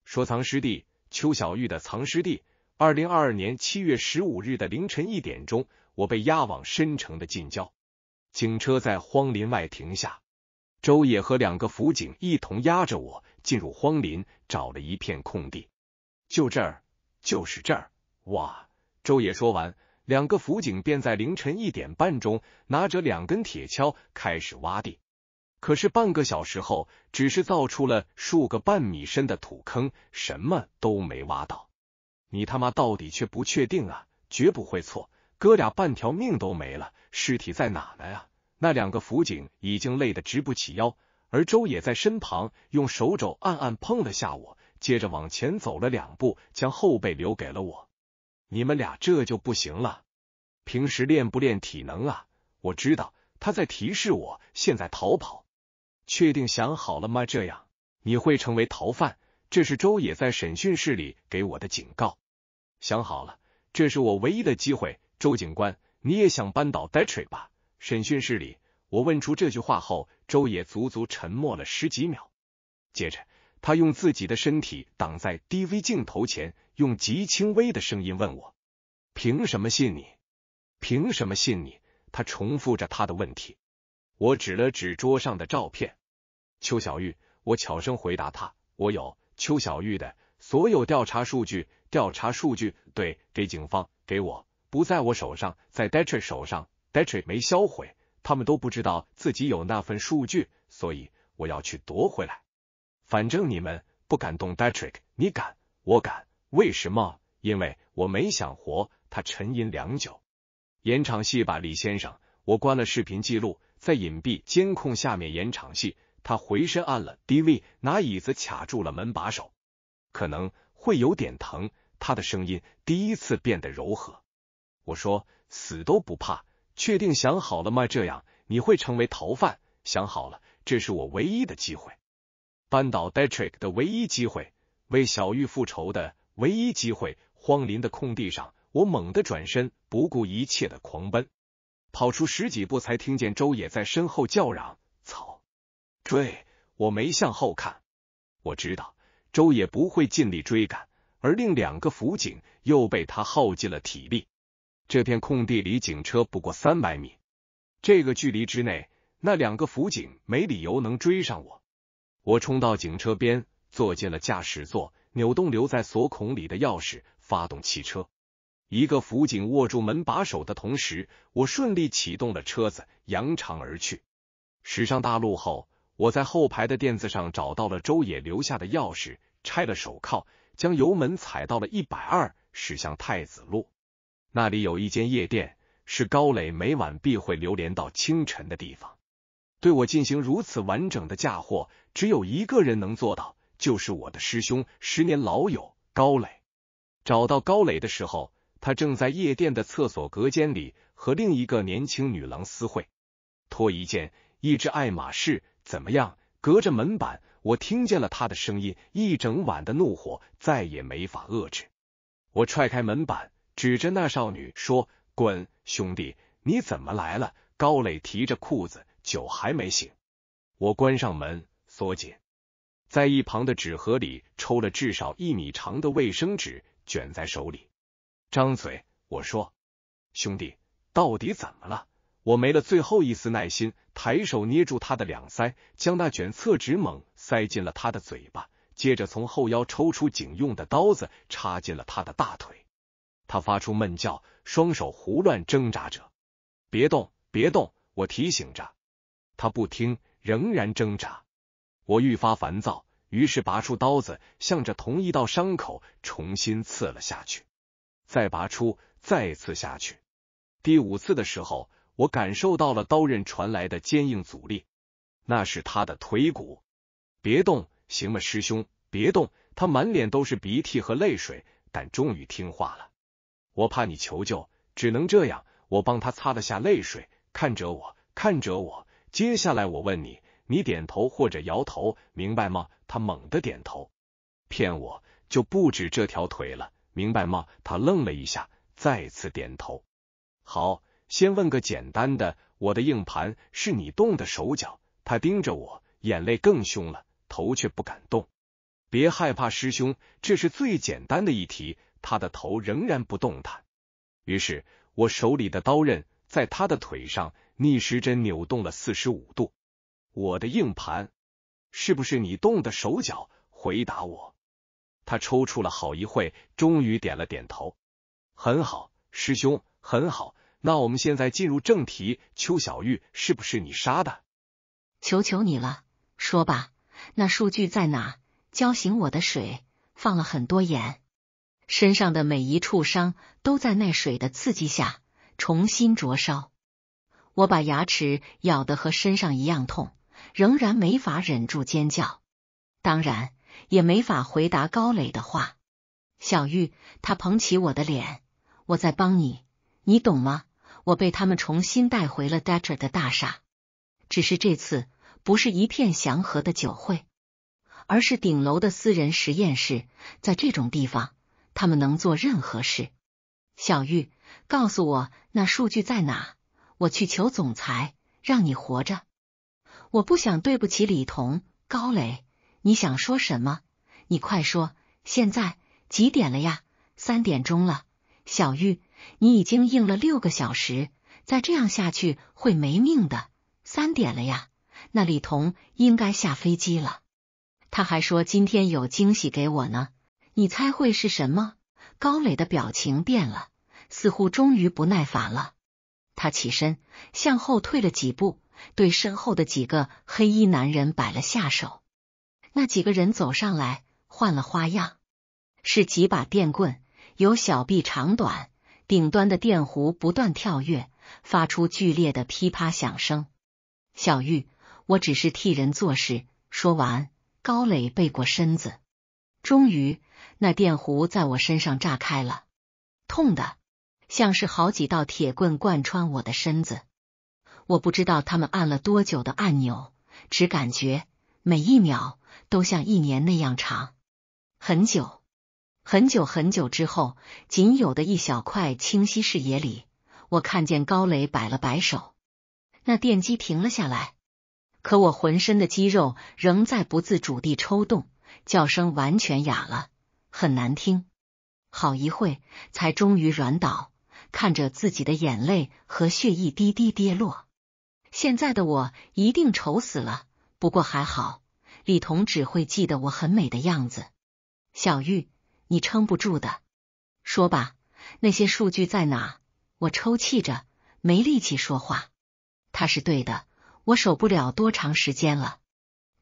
说藏尸地，邱小玉的藏尸地。二零二二年七月十五日的凌晨一点钟，我被押往深城的近郊，警车在荒林外停下。”周野和两个辅警一同压着我进入荒林，找了一片空地，就这儿，就是这儿！哇！周野说完，两个辅警便在凌晨一点半钟拿着两根铁锹开始挖地。可是半个小时后，只是造出了数个半米深的土坑，什么都没挖到。你他妈到底却不确定啊！绝不会错，哥俩半条命都没了，尸体在哪呢呀？那两个辅警已经累得直不起腰，而周也在身旁用手肘暗暗碰了下我，接着往前走了两步，将后背留给了我。你们俩这就不行了，平时练不练体能啊？我知道他在提示我，现在逃跑，确定想好了吗？这样你会成为逃犯，这是周野在审讯室里给我的警告。想好了，这是我唯一的机会。周警官，你也想扳倒 d 戴锤吧？审讯室里，我问出这句话后，周野足足沉默了十几秒。接着，他用自己的身体挡在 DV 镜头前，用极轻微的声音问我：“凭什么信你？凭什么信你？”他重复着他的问题。我指了指桌上的照片，邱小玉。我悄声回答他：“我有邱小玉的所有调查数据，调查数据对，给警方，给我，不在我手上，在 Dexter 手上。” Datri 没销毁，他们都不知道自己有那份数据，所以我要去夺回来。反正你们不敢动 Datri，你敢，我敢。为什么？因为我没想活。他沉吟良久，演场戏吧，李先生。我关了视频记录，在隐蔽监控下面演场戏。他回身按了 DV，拿椅子卡住了门把手，可能会有点疼。他的声音第一次变得柔和。我说，死都不怕。确定想好了吗？这样你会成为逃犯。想好了，这是我唯一的机会，扳倒 d e t r i c k 的唯一机会，为小玉复仇的唯一机会。荒林的空地上，我猛地转身，不顾一切的狂奔，跑出十几步，才听见周野在身后叫嚷：“草，追！”我没向后看，我知道周野不会尽力追赶，而另两个辅警又被他耗尽了体力。这片空地离警车不过三百米，这个距离之内，那两个辅警没理由能追上我。我冲到警车边，坐进了驾驶座，扭动留在锁孔里的钥匙，发动汽车。一个辅警握住门把手的同时，我顺利启动了车子，扬长而去。驶上大路后，我在后排的垫子上找到了周野留下的钥匙，拆了手铐，将油门踩到了一百二，驶向太子路。那里有一间夜店，是高磊每晚必会流连到清晨的地方。对我进行如此完整的嫁祸，只有一个人能做到，就是我的师兄，十年老友高磊。找到高磊的时候，他正在夜店的厕所隔间里和另一个年轻女郎私会，脱一件，一只爱马仕，怎么样？隔着门板，我听见了他的声音，一整晚的怒火再也没法遏制，我踹开门板。指着那少女说：“滚，兄弟，你怎么来了？”高磊提着裤子，酒还没醒。我关上门，锁紧，在一旁的纸盒里抽了至少一米长的卫生纸，卷在手里。张嘴，我说：“兄弟，到底怎么了？”我没了最后一丝耐心，抬手捏住他的两腮，将那卷厕纸猛塞进了他的嘴巴，接着从后腰抽出警用的刀子，插进了他的大腿。他发出闷叫，双手胡乱挣扎着。别动，别动！我提醒着，他不听，仍然挣扎。我愈发烦躁，于是拔出刀子，向着同一道伤口重新刺了下去，再拔出，再次下去。第五次的时候，我感受到了刀刃传来的坚硬阻力，那是他的腿骨。别动，行吗，师兄，别动。他满脸都是鼻涕和泪水，但终于听话了。我怕你求救，只能这样。我帮他擦了下泪水，看着我，看着我。接下来我问你，你点头或者摇头，明白吗？他猛地点头。骗我就不止这条腿了，明白吗？他愣了一下，再次点头。好，先问个简单的，我的硬盘是你动的手脚？他盯着我，眼泪更凶了，头却不敢动。别害怕，师兄，这是最简单的一题。他的头仍然不动弹，于是我手里的刀刃在他的腿上逆时针扭动了四十五度。我的硬盘是不是你动的手脚？回答我。他抽搐了好一会，终于点了点头。很好，师兄，很好。那我们现在进入正题，邱小玉是不是你杀的？求求你了，说吧，那数据在哪？浇醒我的水，放了很多盐。身上的每一处伤都在那水的刺激下重新灼烧，我把牙齿咬得和身上一样痛，仍然没法忍住尖叫，当然也没法回答高磊的话。小玉，他捧起我的脸，我在帮你，你懂吗？我被他们重新带回了 Dater 的大厦，只是这次不是一片祥和的酒会，而是顶楼的私人实验室。在这种地方。他们能做任何事。小玉，告诉我那数据在哪？我去求总裁，让你活着。我不想对不起李彤、高磊。你想说什么？你快说！现在几点了呀？三点钟了。小玉，你已经硬了六个小时，再这样下去会没命的。三点了呀，那李彤应该下飞机了。他还说今天有惊喜给我呢。你猜会是什么？高磊的表情变了，似乎终于不耐烦了。他起身向后退了几步，对身后的几个黑衣男人摆了下手。那几个人走上来，换了花样，是几把电棍，有小臂长短，顶端的电弧不断跳跃，发出剧烈的噼啪响声。小玉，我只是替人做事。说完，高磊背过身子。终于，那电弧在我身上炸开了，痛的像是好几道铁棍贯穿我的身子。我不知道他们按了多久的按钮，只感觉每一秒都像一年那样长。很久，很久，很久之后，仅有的一小块清晰视野里，我看见高雷摆了摆手，那电机停了下来。可我浑身的肌肉仍在不自主地抽动。叫声完全哑了，很难听。好一会，才终于软倒，看着自己的眼泪和血一滴滴跌落。现在的我一定愁死了。不过还好，李彤只会记得我很美的样子。小玉，你撑不住的。说吧，那些数据在哪？我抽泣着，没力气说话。他是对的，我守不了多长时间了。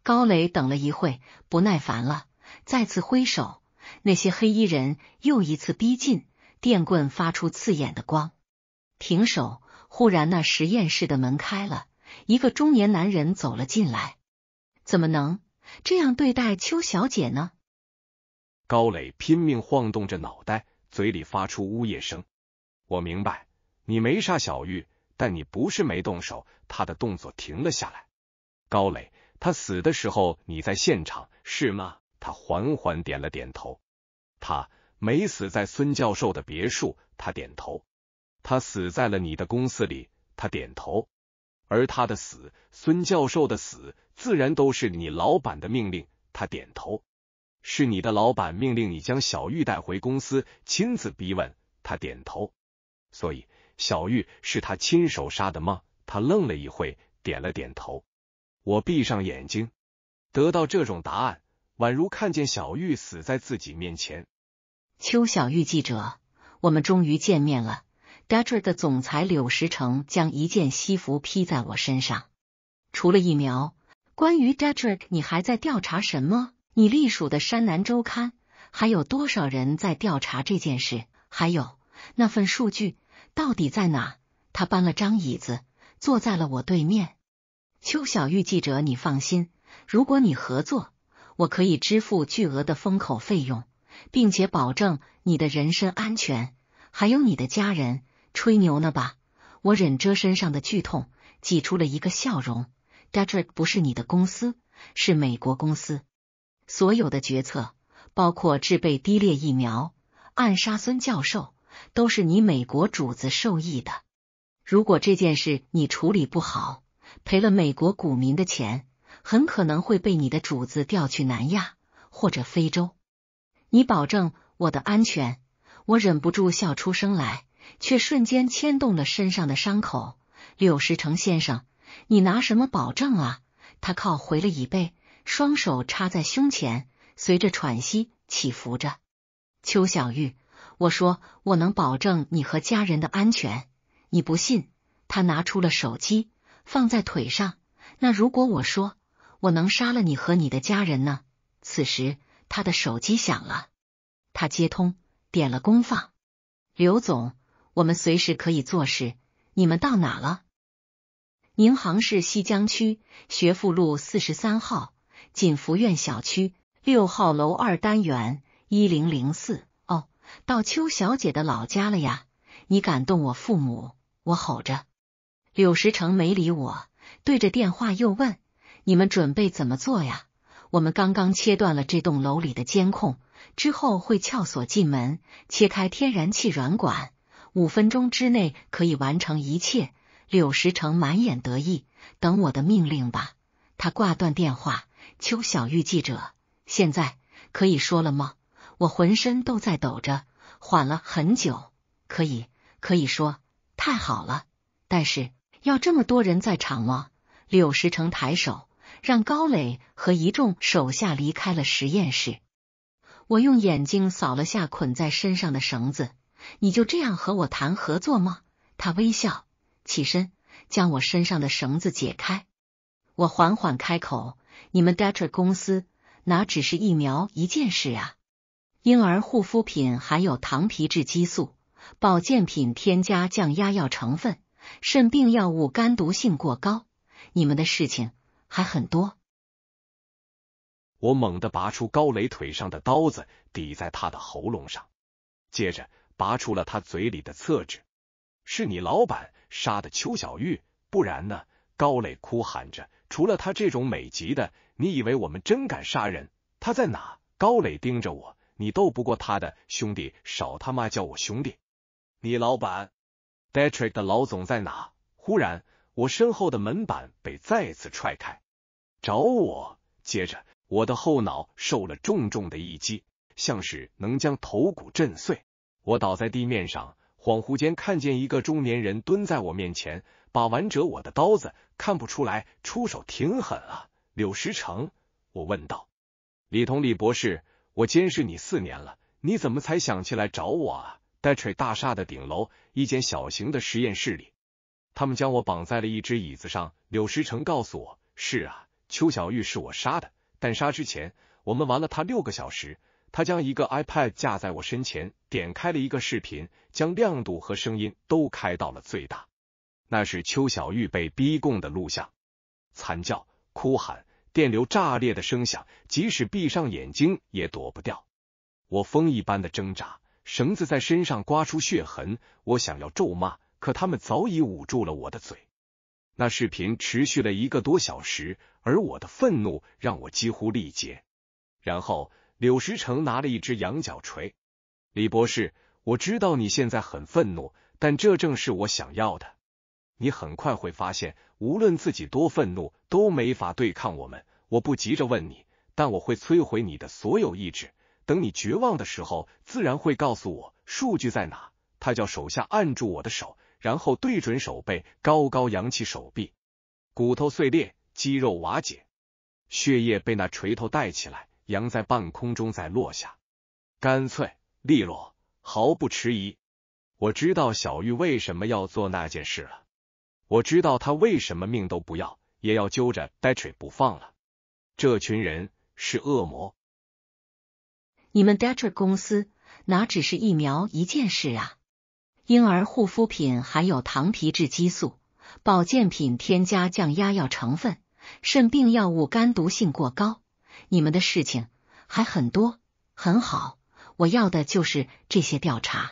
高磊等了一会，不耐烦了，再次挥手，那些黑衣人又一次逼近，电棍发出刺眼的光。停手！忽然，那实验室的门开了，一个中年男人走了进来。怎么能这样对待邱小姐呢？高磊拼命晃动着脑袋，嘴里发出呜咽声。我明白，你没杀小玉，但你不是没动手。他的动作停了下来。高磊。他死的时候，你在现场是吗？他缓缓点了点头。他没死在孙教授的别墅，他点头。他死在了你的公司里，他点头。而他的死，孙教授的死，自然都是你老板的命令，他点头。是你的老板命令你将小玉带回公司，亲自逼问，他点头。所以，小玉是他亲手杀的吗？他愣了一会，点了点头。我闭上眼睛，得到这种答案，宛如看见小玉死在自己面前。邱小玉记者，我们终于见面了。d i e t r i c k 的总裁柳时成将一件西服披在我身上。除了疫苗，关于 d i e t r i c k 你还在调查什么？你隶属的山南周刊还有多少人在调查这件事？还有那份数据到底在哪？他搬了张椅子，坐在了我对面。邱小玉记者，你放心，如果你合作，我可以支付巨额的封口费用，并且保证你的人身安全，还有你的家人。吹牛呢吧？我忍着身上的剧痛，挤出了一个笑容。d i e r i c 不是你的公司，是美国公司。所有的决策，包括制备低劣疫苗、暗杀孙教授，都是你美国主子授意的。如果这件事你处理不好，赔了美国股民的钱，很可能会被你的主子调去南亚或者非洲。你保证我的安全？我忍不住笑出声来，却瞬间牵动了身上的伤口。柳石成先生，你拿什么保证啊？他靠回了椅背，双手插在胸前，随着喘息起伏着。邱小玉，我说我能保证你和家人的安全，你不信？他拿出了手机。放在腿上。那如果我说我能杀了你和你的家人呢？此时他的手机响了，他接通，点了公放。刘总，我们随时可以做事。你们到哪了？宁杭市西江区学富路四十三号锦福苑小区六号楼二单元一零零四。哦，到邱小姐的老家了呀！你敢动我父母？我吼着。柳时成没理我，对着电话又问：“你们准备怎么做呀？我们刚刚切断了这栋楼里的监控，之后会撬锁进门，切开天然气软管，五分钟之内可以完成一切。”柳时成满眼得意：“等我的命令吧。”他挂断电话。邱小玉记者，现在可以说了吗？我浑身都在抖着，缓了很久。可以可以说，太好了。但是。要这么多人在场吗？柳时成抬手让高磊和一众手下离开了实验室。我用眼睛扫了下捆在身上的绳子，你就这样和我谈合作吗？他微笑，起身将我身上的绳子解开。我缓缓开口：“你们 d a t r a 公司哪只是疫苗一件事啊？婴儿护肤品含有糖皮质激素，保健品添加降压药成分。”肾病药物肝毒性过高，你们的事情还很多。我猛地拔出高磊腿上的刀子，抵在他的喉咙上，接着拔出了他嘴里的厕纸。是你老板杀的邱小玉，不然呢？高磊哭喊着，除了他这种美籍的，你以为我们真敢杀人？他在哪？高磊盯着我，你斗不过他的兄弟，少他妈叫我兄弟，你老板。d e t r i c k 的老总在哪？忽然，我身后的门板被再次踹开，找我。接着，我的后脑受了重重的一击，像是能将头骨震碎。我倒在地面上，恍惚间看见一个中年人蹲在我面前，把玩着我的刀子。看不出来，出手挺狠啊！柳石城，我问道。李同李博士，我监视你四年了，你怎么才想起来找我？啊？” Detroit 大厦的顶楼，一间小型的实验室里，他们将我绑在了一只椅子上。柳时成告诉我：“是啊，邱小玉是我杀的，但杀之前，我们玩了他六个小时。他将一个 iPad 架在我身前，点开了一个视频，将亮度和声音都开到了最大。那是邱小玉被逼供的录像，惨叫、哭喊、电流炸裂的声响，即使闭上眼睛也躲不掉。我疯一般的挣扎。”绳子在身上刮出血痕，我想要咒骂，可他们早已捂住了我的嘴。那视频持续了一个多小时，而我的愤怒让我几乎力竭。然后柳石成拿了一只羊角锤，李博士，我知道你现在很愤怒，但这正是我想要的。你很快会发现，无论自己多愤怒，都没法对抗我们。我不急着问你，但我会摧毁你的所有意志。等你绝望的时候，自然会告诉我数据在哪。他叫手下按住我的手，然后对准手背，高高扬起手臂，骨头碎裂，肌肉瓦解，血液被那锤头带起来，扬在半空中再落下，干脆利落，毫不迟疑。我知道小玉为什么要做那件事了，我知道他为什么命都不要也要揪着戴锤不放了。这群人是恶魔。你们 Delta 公司哪只是疫苗一件事啊？婴儿护肤品含有糖皮质激素，保健品添加降压药成分，肾病药物肝毒性过高，你们的事情还很多。很好，我要的就是这些调查，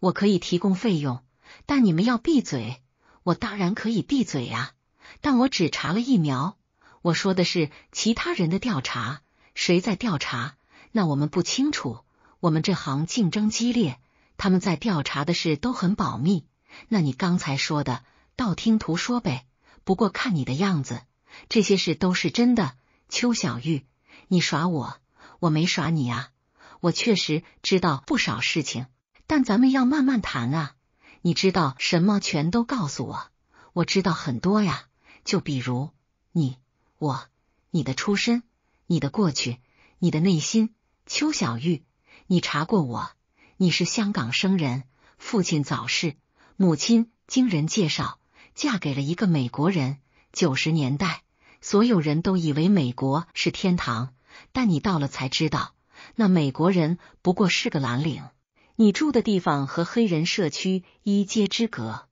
我可以提供费用，但你们要闭嘴。我当然可以闭嘴呀，但我只查了疫苗。我说的是其他人的调查，谁在调查？那我们不清楚，我们这行竞争激烈，他们在调查的事都很保密。那你刚才说的，道听途说呗。不过看你的样子，这些事都是真的。邱小玉，你耍我？我没耍你啊！我确实知道不少事情，但咱们要慢慢谈啊。你知道什么？全都告诉我。我知道很多呀，就比如你我，你的出身，你的过去，你的内心。邱小玉，你查过我？你是香港生人，父亲早逝，母亲经人介绍嫁给了一个美国人。九十年代，所有人都以为美国是天堂，但你到了才知道，那美国人不过是个蓝领。你住的地方和黑人社区一街之隔，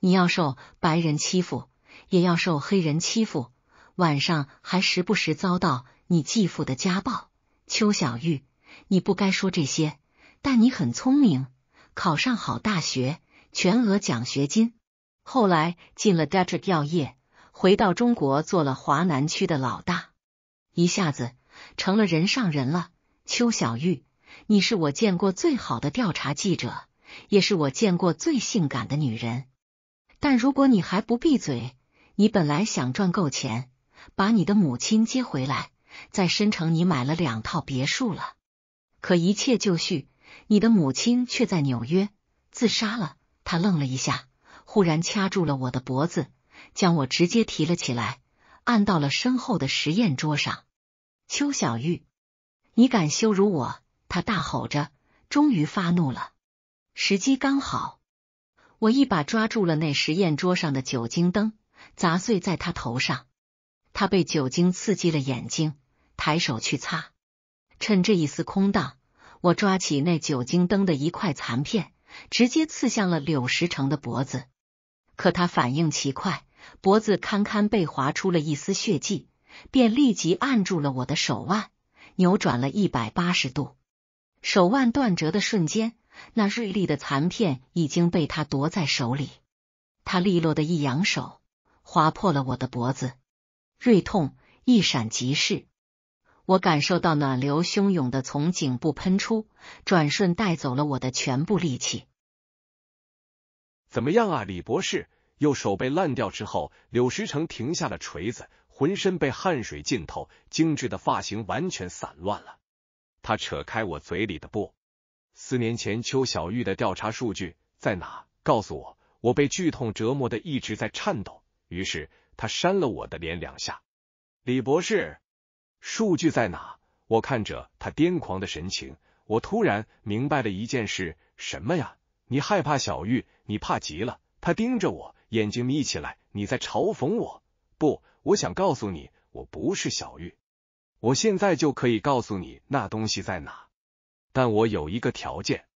你要受白人欺负，也要受黑人欺负，晚上还时不时遭到你继父的家暴。邱小玉，你不该说这些，但你很聪明，考上好大学，全额奖学金，后来进了 d 德特药业，回到中国做了华南区的老大，一下子成了人上人了。邱小玉，你是我见过最好的调查记者，也是我见过最性感的女人。但如果你还不闭嘴，你本来想赚够钱，把你的母亲接回来。在申城，你买了两套别墅了。可一切就绪，你的母亲却在纽约自杀了。他愣了一下，忽然掐住了我的脖子，将我直接提了起来，按到了身后的实验桌上。邱小玉，你敢羞辱我！他大吼着，终于发怒了。时机刚好，我一把抓住了那实验桌上的酒精灯，砸碎在他头上。他被酒精刺激了眼睛。抬手去擦，趁这一丝空档，我抓起那酒精灯的一块残片，直接刺向了柳石成的脖子。可他反应奇快，脖子堪堪被划出了一丝血迹，便立即按住了我的手腕，扭转了一百八十度。手腕断折的瞬间，那锐利的残片已经被他夺在手里。他利落的一扬手，划破了我的脖子，锐痛一闪即逝。我感受到暖流汹涌的从颈部喷出，转瞬带走了我的全部力气。怎么样啊，李博士？右手被烂掉之后，柳时成停下了锤子，浑身被汗水浸透，精致的发型完全散乱了。他扯开我嘴里的布。四年前邱小玉的调查数据在哪？告诉我。我被剧痛折磨的一直在颤抖，于是他扇了我的脸两下。李博士。数据在哪？我看着他癫狂的神情，我突然明白了一件事：什么呀？你害怕小玉，你怕极了。他盯着我，眼睛眯起来，你在嘲讽我？不，我想告诉你，我不是小玉。我现在就可以告诉你那东西在哪，但我有一个条件。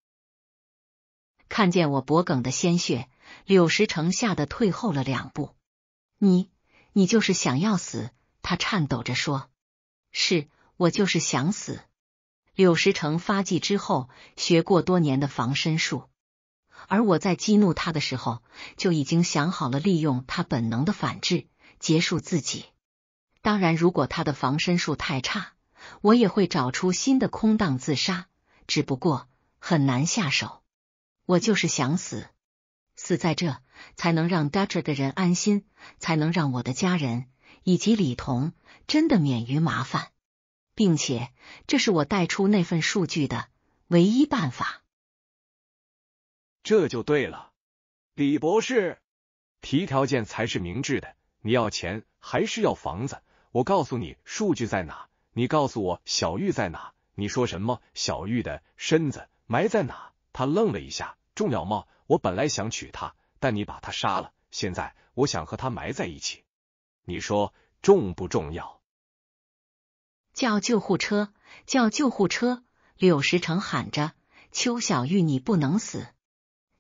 看见我脖梗的鲜血，柳石成吓得退后了两步。你，你就是想要死？他颤抖着说。是我就是想死。柳石城发迹之后学过多年的防身术，而我在激怒他的时候就已经想好了利用他本能的反制结束自己。当然，如果他的防身术太差，我也会找出新的空档自杀，只不过很难下手。我就是想死，死在这才能让 Dutch 的人安心，才能让我的家人。以及李彤真的免于麻烦，并且这是我带出那份数据的唯一办法。这就对了，李博士提条件才是明智的。你要钱还是要房子？我告诉你，数据在哪？你告诉我小玉在哪？你说什么？小玉的身子埋在哪？他愣了一下。仲要茂，我本来想娶她，但你把她杀了。现在我想和她埋在一起。你说重不重要？叫救护车！叫救护车！柳时成喊着：“邱小玉，你不能死！”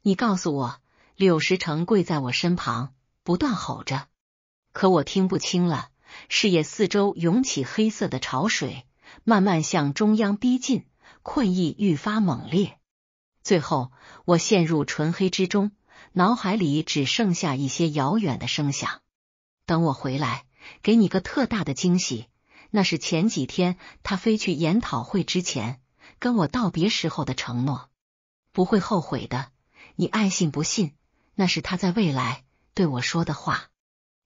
你告诉我！柳时成跪在我身旁，不断吼着，可我听不清了。视野四周涌起黑色的潮水，慢慢向中央逼近，困意愈发猛烈。最后，我陷入纯黑之中，脑海里只剩下一些遥远的声响。等我回来，给你个特大的惊喜，那是前几天他飞去研讨会之前跟我道别时候的承诺，不会后悔的。你爱信不信，那是他在未来对我说的话。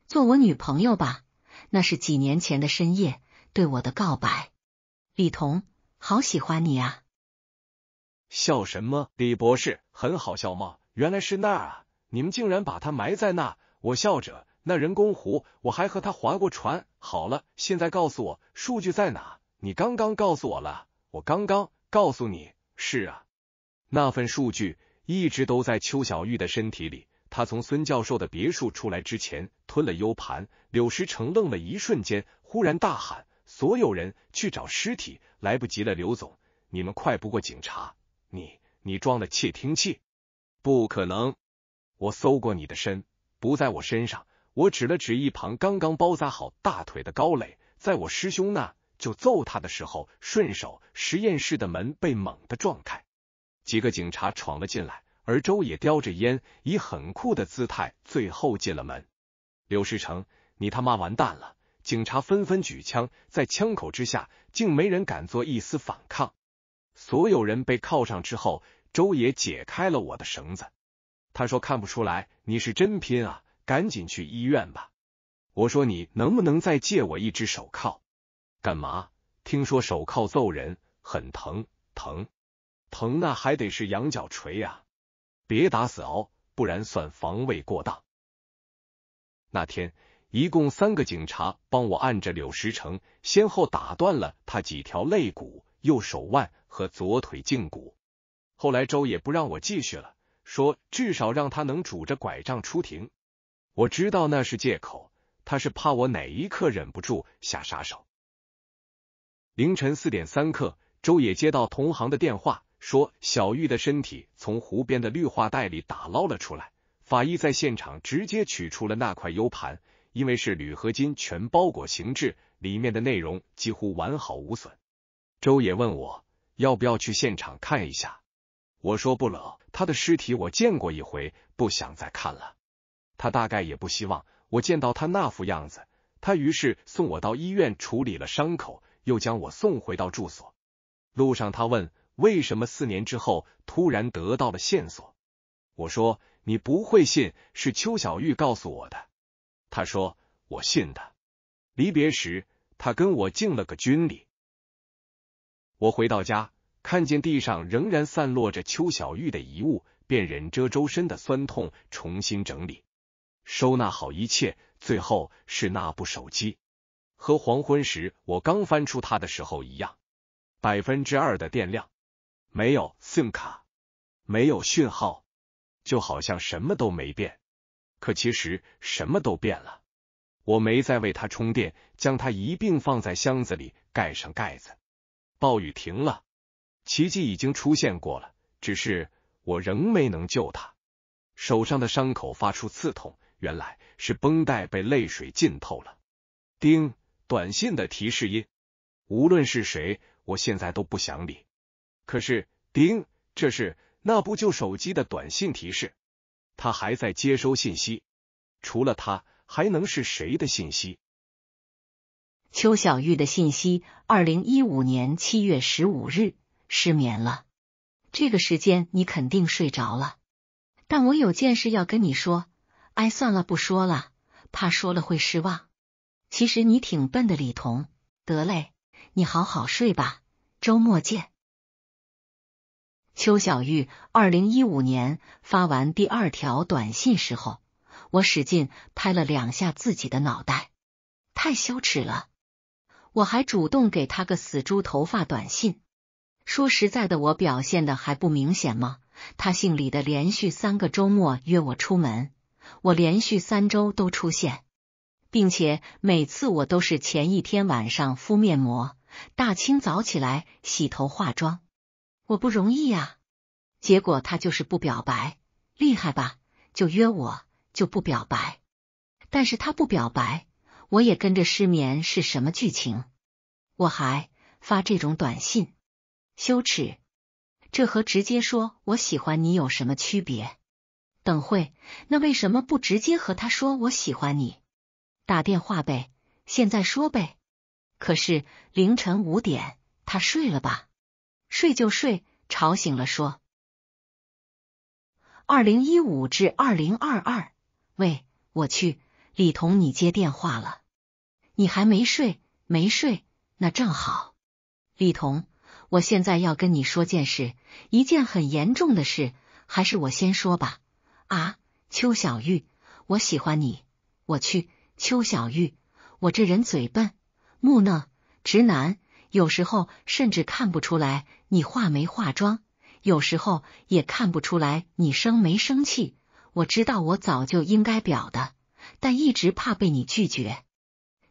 做我女朋友吧，那是几年前的深夜对我的告白。李彤，好喜欢你啊！笑什么？李博士很好笑吗？原来是那儿啊！你们竟然把他埋在那！我笑着。那人工湖，我还和他划过船。好了，现在告诉我数据在哪？你刚刚告诉我了，我刚刚告诉你，是啊，那份数据一直都在邱小玉的身体里。他从孙教授的别墅出来之前吞了 U 盘。柳时成愣了一瞬间，忽然大喊：“所有人去找尸体，来不及了！刘总，你们快不过警察！”你你装了窃听器？不可能，我搜过你的身，不在我身上。我指了指一旁刚刚包扎好大腿的高磊，在我师兄那就揍他的时候，顺手实验室的门被猛地撞开，几个警察闯了进来，而周野叼着烟，以很酷的姿态最后进了门。刘世成，你他妈完蛋了！警察纷纷举枪，在枪口之下，竟没人敢做一丝反抗。所有人被铐上之后，周野解开了我的绳子，他说：“看不出来，你是真拼啊。”赶紧去医院吧！我说你能不能再借我一只手铐？干嘛？听说手铐揍人很疼疼疼，那还得是羊角锤呀！别打死敖，不然算防卫过当。那天一共三个警察帮我按着柳石成，先后打断了他几条肋骨、右手腕和左腿胫骨。后来周也不让我继续了，说至少让他能拄着拐杖出庭。我知道那是借口，他是怕我哪一刻忍不住下杀手。凌晨四点三刻，周野接到同行的电话，说小玉的身体从湖边的绿化带里打捞了出来，法医在现场直接取出了那块 U 盘，因为是铝合金全包裹形制，里面的内容几乎完好无损。周野问我要不要去现场看一下，我说不了，他的尸体我见过一回，不想再看了。他大概也不希望我见到他那副样子，他于是送我到医院处理了伤口，又将我送回到住所。路上，他问：“为什么四年之后突然得到了线索？”我说：“你不会信，是邱小玉告诉我的。”他说：“我信的。”离别时，他跟我敬了个军礼。我回到家，看见地上仍然散落着邱小玉的遗物，便忍着周身的酸痛，重新整理。收纳好一切，最后是那部手机，和黄昏时我刚翻出它的时候一样，百分之二的电量，没有 SIM 卡，没有讯号，就好像什么都没变。可其实什么都变了。我没再为它充电，将它一并放在箱子里，盖上盖子。暴雨停了，奇迹已经出现过了，只是我仍没能救他。手上的伤口发出刺痛。原来是绷带被泪水浸透了。丁，短信的提示音。无论是谁，我现在都不想理。可是，丁，这是那部旧手机的短信提示。他还在接收信息，除了他，还能是谁的信息？邱小玉的信息。二零一五年七月十五日，失眠了。这个时间你肯定睡着了，但我有件事要跟你说。哎，算了，不说了，怕说了会失望。其实你挺笨的，李彤。得嘞，你好好睡吧，周末见。邱小玉，二零一五年发完第二条短信时候，我使劲拍了两下自己的脑袋，太羞耻了。我还主动给他个死猪头发短信。说实在的，我表现的还不明显吗？他姓李的，连续三个周末约我出门。我连续三周都出现，并且每次我都是前一天晚上敷面膜，大清早起来洗头化妆，我不容易呀。结果他就是不表白，厉害吧？就约我就不表白，但是他不表白，我也跟着失眠，是什么剧情？我还发这种短信，羞耻，这和直接说我喜欢你有什么区别？等会，那为什么不直接和他说我喜欢你？打电话呗，现在说呗。可是凌晨五点，他睡了吧？睡就睡，吵醒了说。二零一五至二零二二，喂，我去，李彤，你接电话了？你还没睡？没睡？那正好，李彤，我现在要跟你说件事，一件很严重的事，还是我先说吧。啊，邱小玉，我喜欢你。我去，邱小玉，我这人嘴笨、木讷、直男，有时候甚至看不出来你化没化妆，有时候也看不出来你生没生气。我知道我早就应该表的，但一直怕被你拒绝。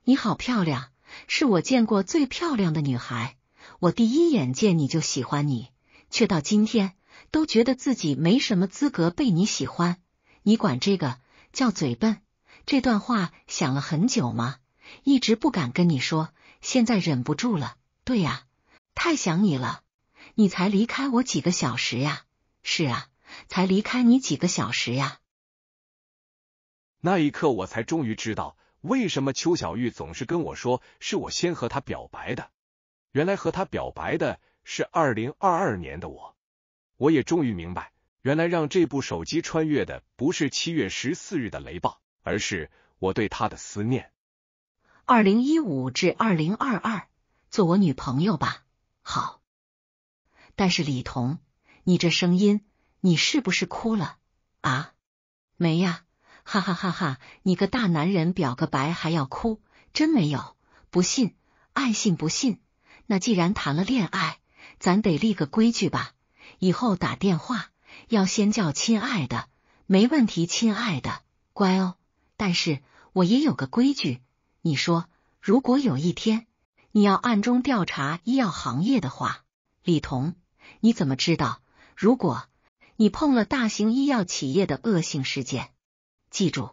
你好漂亮，是我见过最漂亮的女孩。我第一眼见你就喜欢你，却到今天。都觉得自己没什么资格被你喜欢，你管这个叫嘴笨。这段话想了很久吗？一直不敢跟你说，现在忍不住了。对呀，太想你了。你才离开我几个小时呀？是啊，才离开你几个小时呀。那一刻，我才终于知道，为什么邱小玉总是跟我说是我先和他表白的。原来和他表白的是二零二二年的我。我也终于明白，原来让这部手机穿越的不是七月十四日的雷暴，而是我对他的思念。二零一五至二零二二，做我女朋友吧，好。但是李彤，你这声音，你是不是哭了啊？没呀，哈哈哈哈！你个大男人表个白还要哭，真没有，不信爱信不信。那既然谈了恋爱，咱得立个规矩吧。以后打电话要先叫亲爱的，没问题，亲爱的，乖哦。但是我也有个规矩，你说，如果有一天你要暗中调查医药行业的话，李彤，你怎么知道？如果你碰了大型医药企业的恶性事件，记住，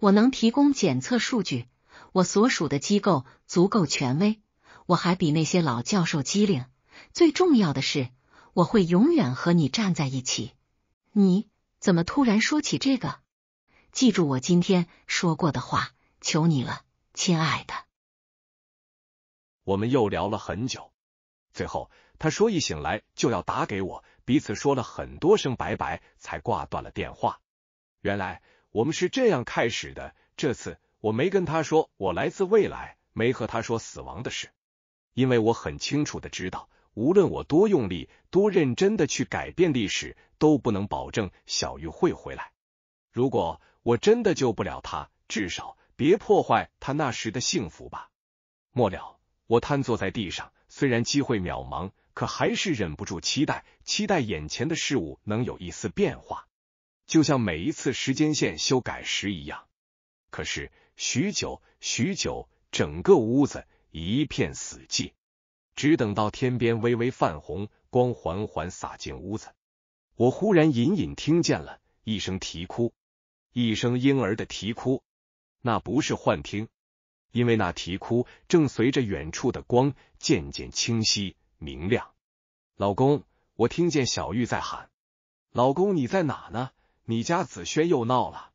我能提供检测数据，我所属的机构足够权威，我还比那些老教授机灵。最重要的是。我会永远和你站在一起。你怎么突然说起这个？记住我今天说过的话，求你了，亲爱的。我们又聊了很久，最后他说一醒来就要打给我，彼此说了很多声拜拜，才挂断了电话。原来我们是这样开始的。这次我没跟他说我来自未来，没和他说死亡的事，因为我很清楚的知道。无论我多用力、多认真的去改变历史，都不能保证小玉会回来。如果我真的救不了他，至少别破坏他那时的幸福吧。末了，我瘫坐在地上，虽然机会渺茫，可还是忍不住期待，期待眼前的事物能有一丝变化，就像每一次时间线修改时一样。可是，许久许久，整个屋子一片死寂。只等到天边微微泛红，光缓缓洒进屋子，我忽然隐隐听见了一声啼哭，一声婴儿的啼哭。那不是幻听，因为那啼哭正随着远处的光渐渐清晰明亮。老公，我听见小玉在喊，老公你在哪呢？你家子轩又闹了。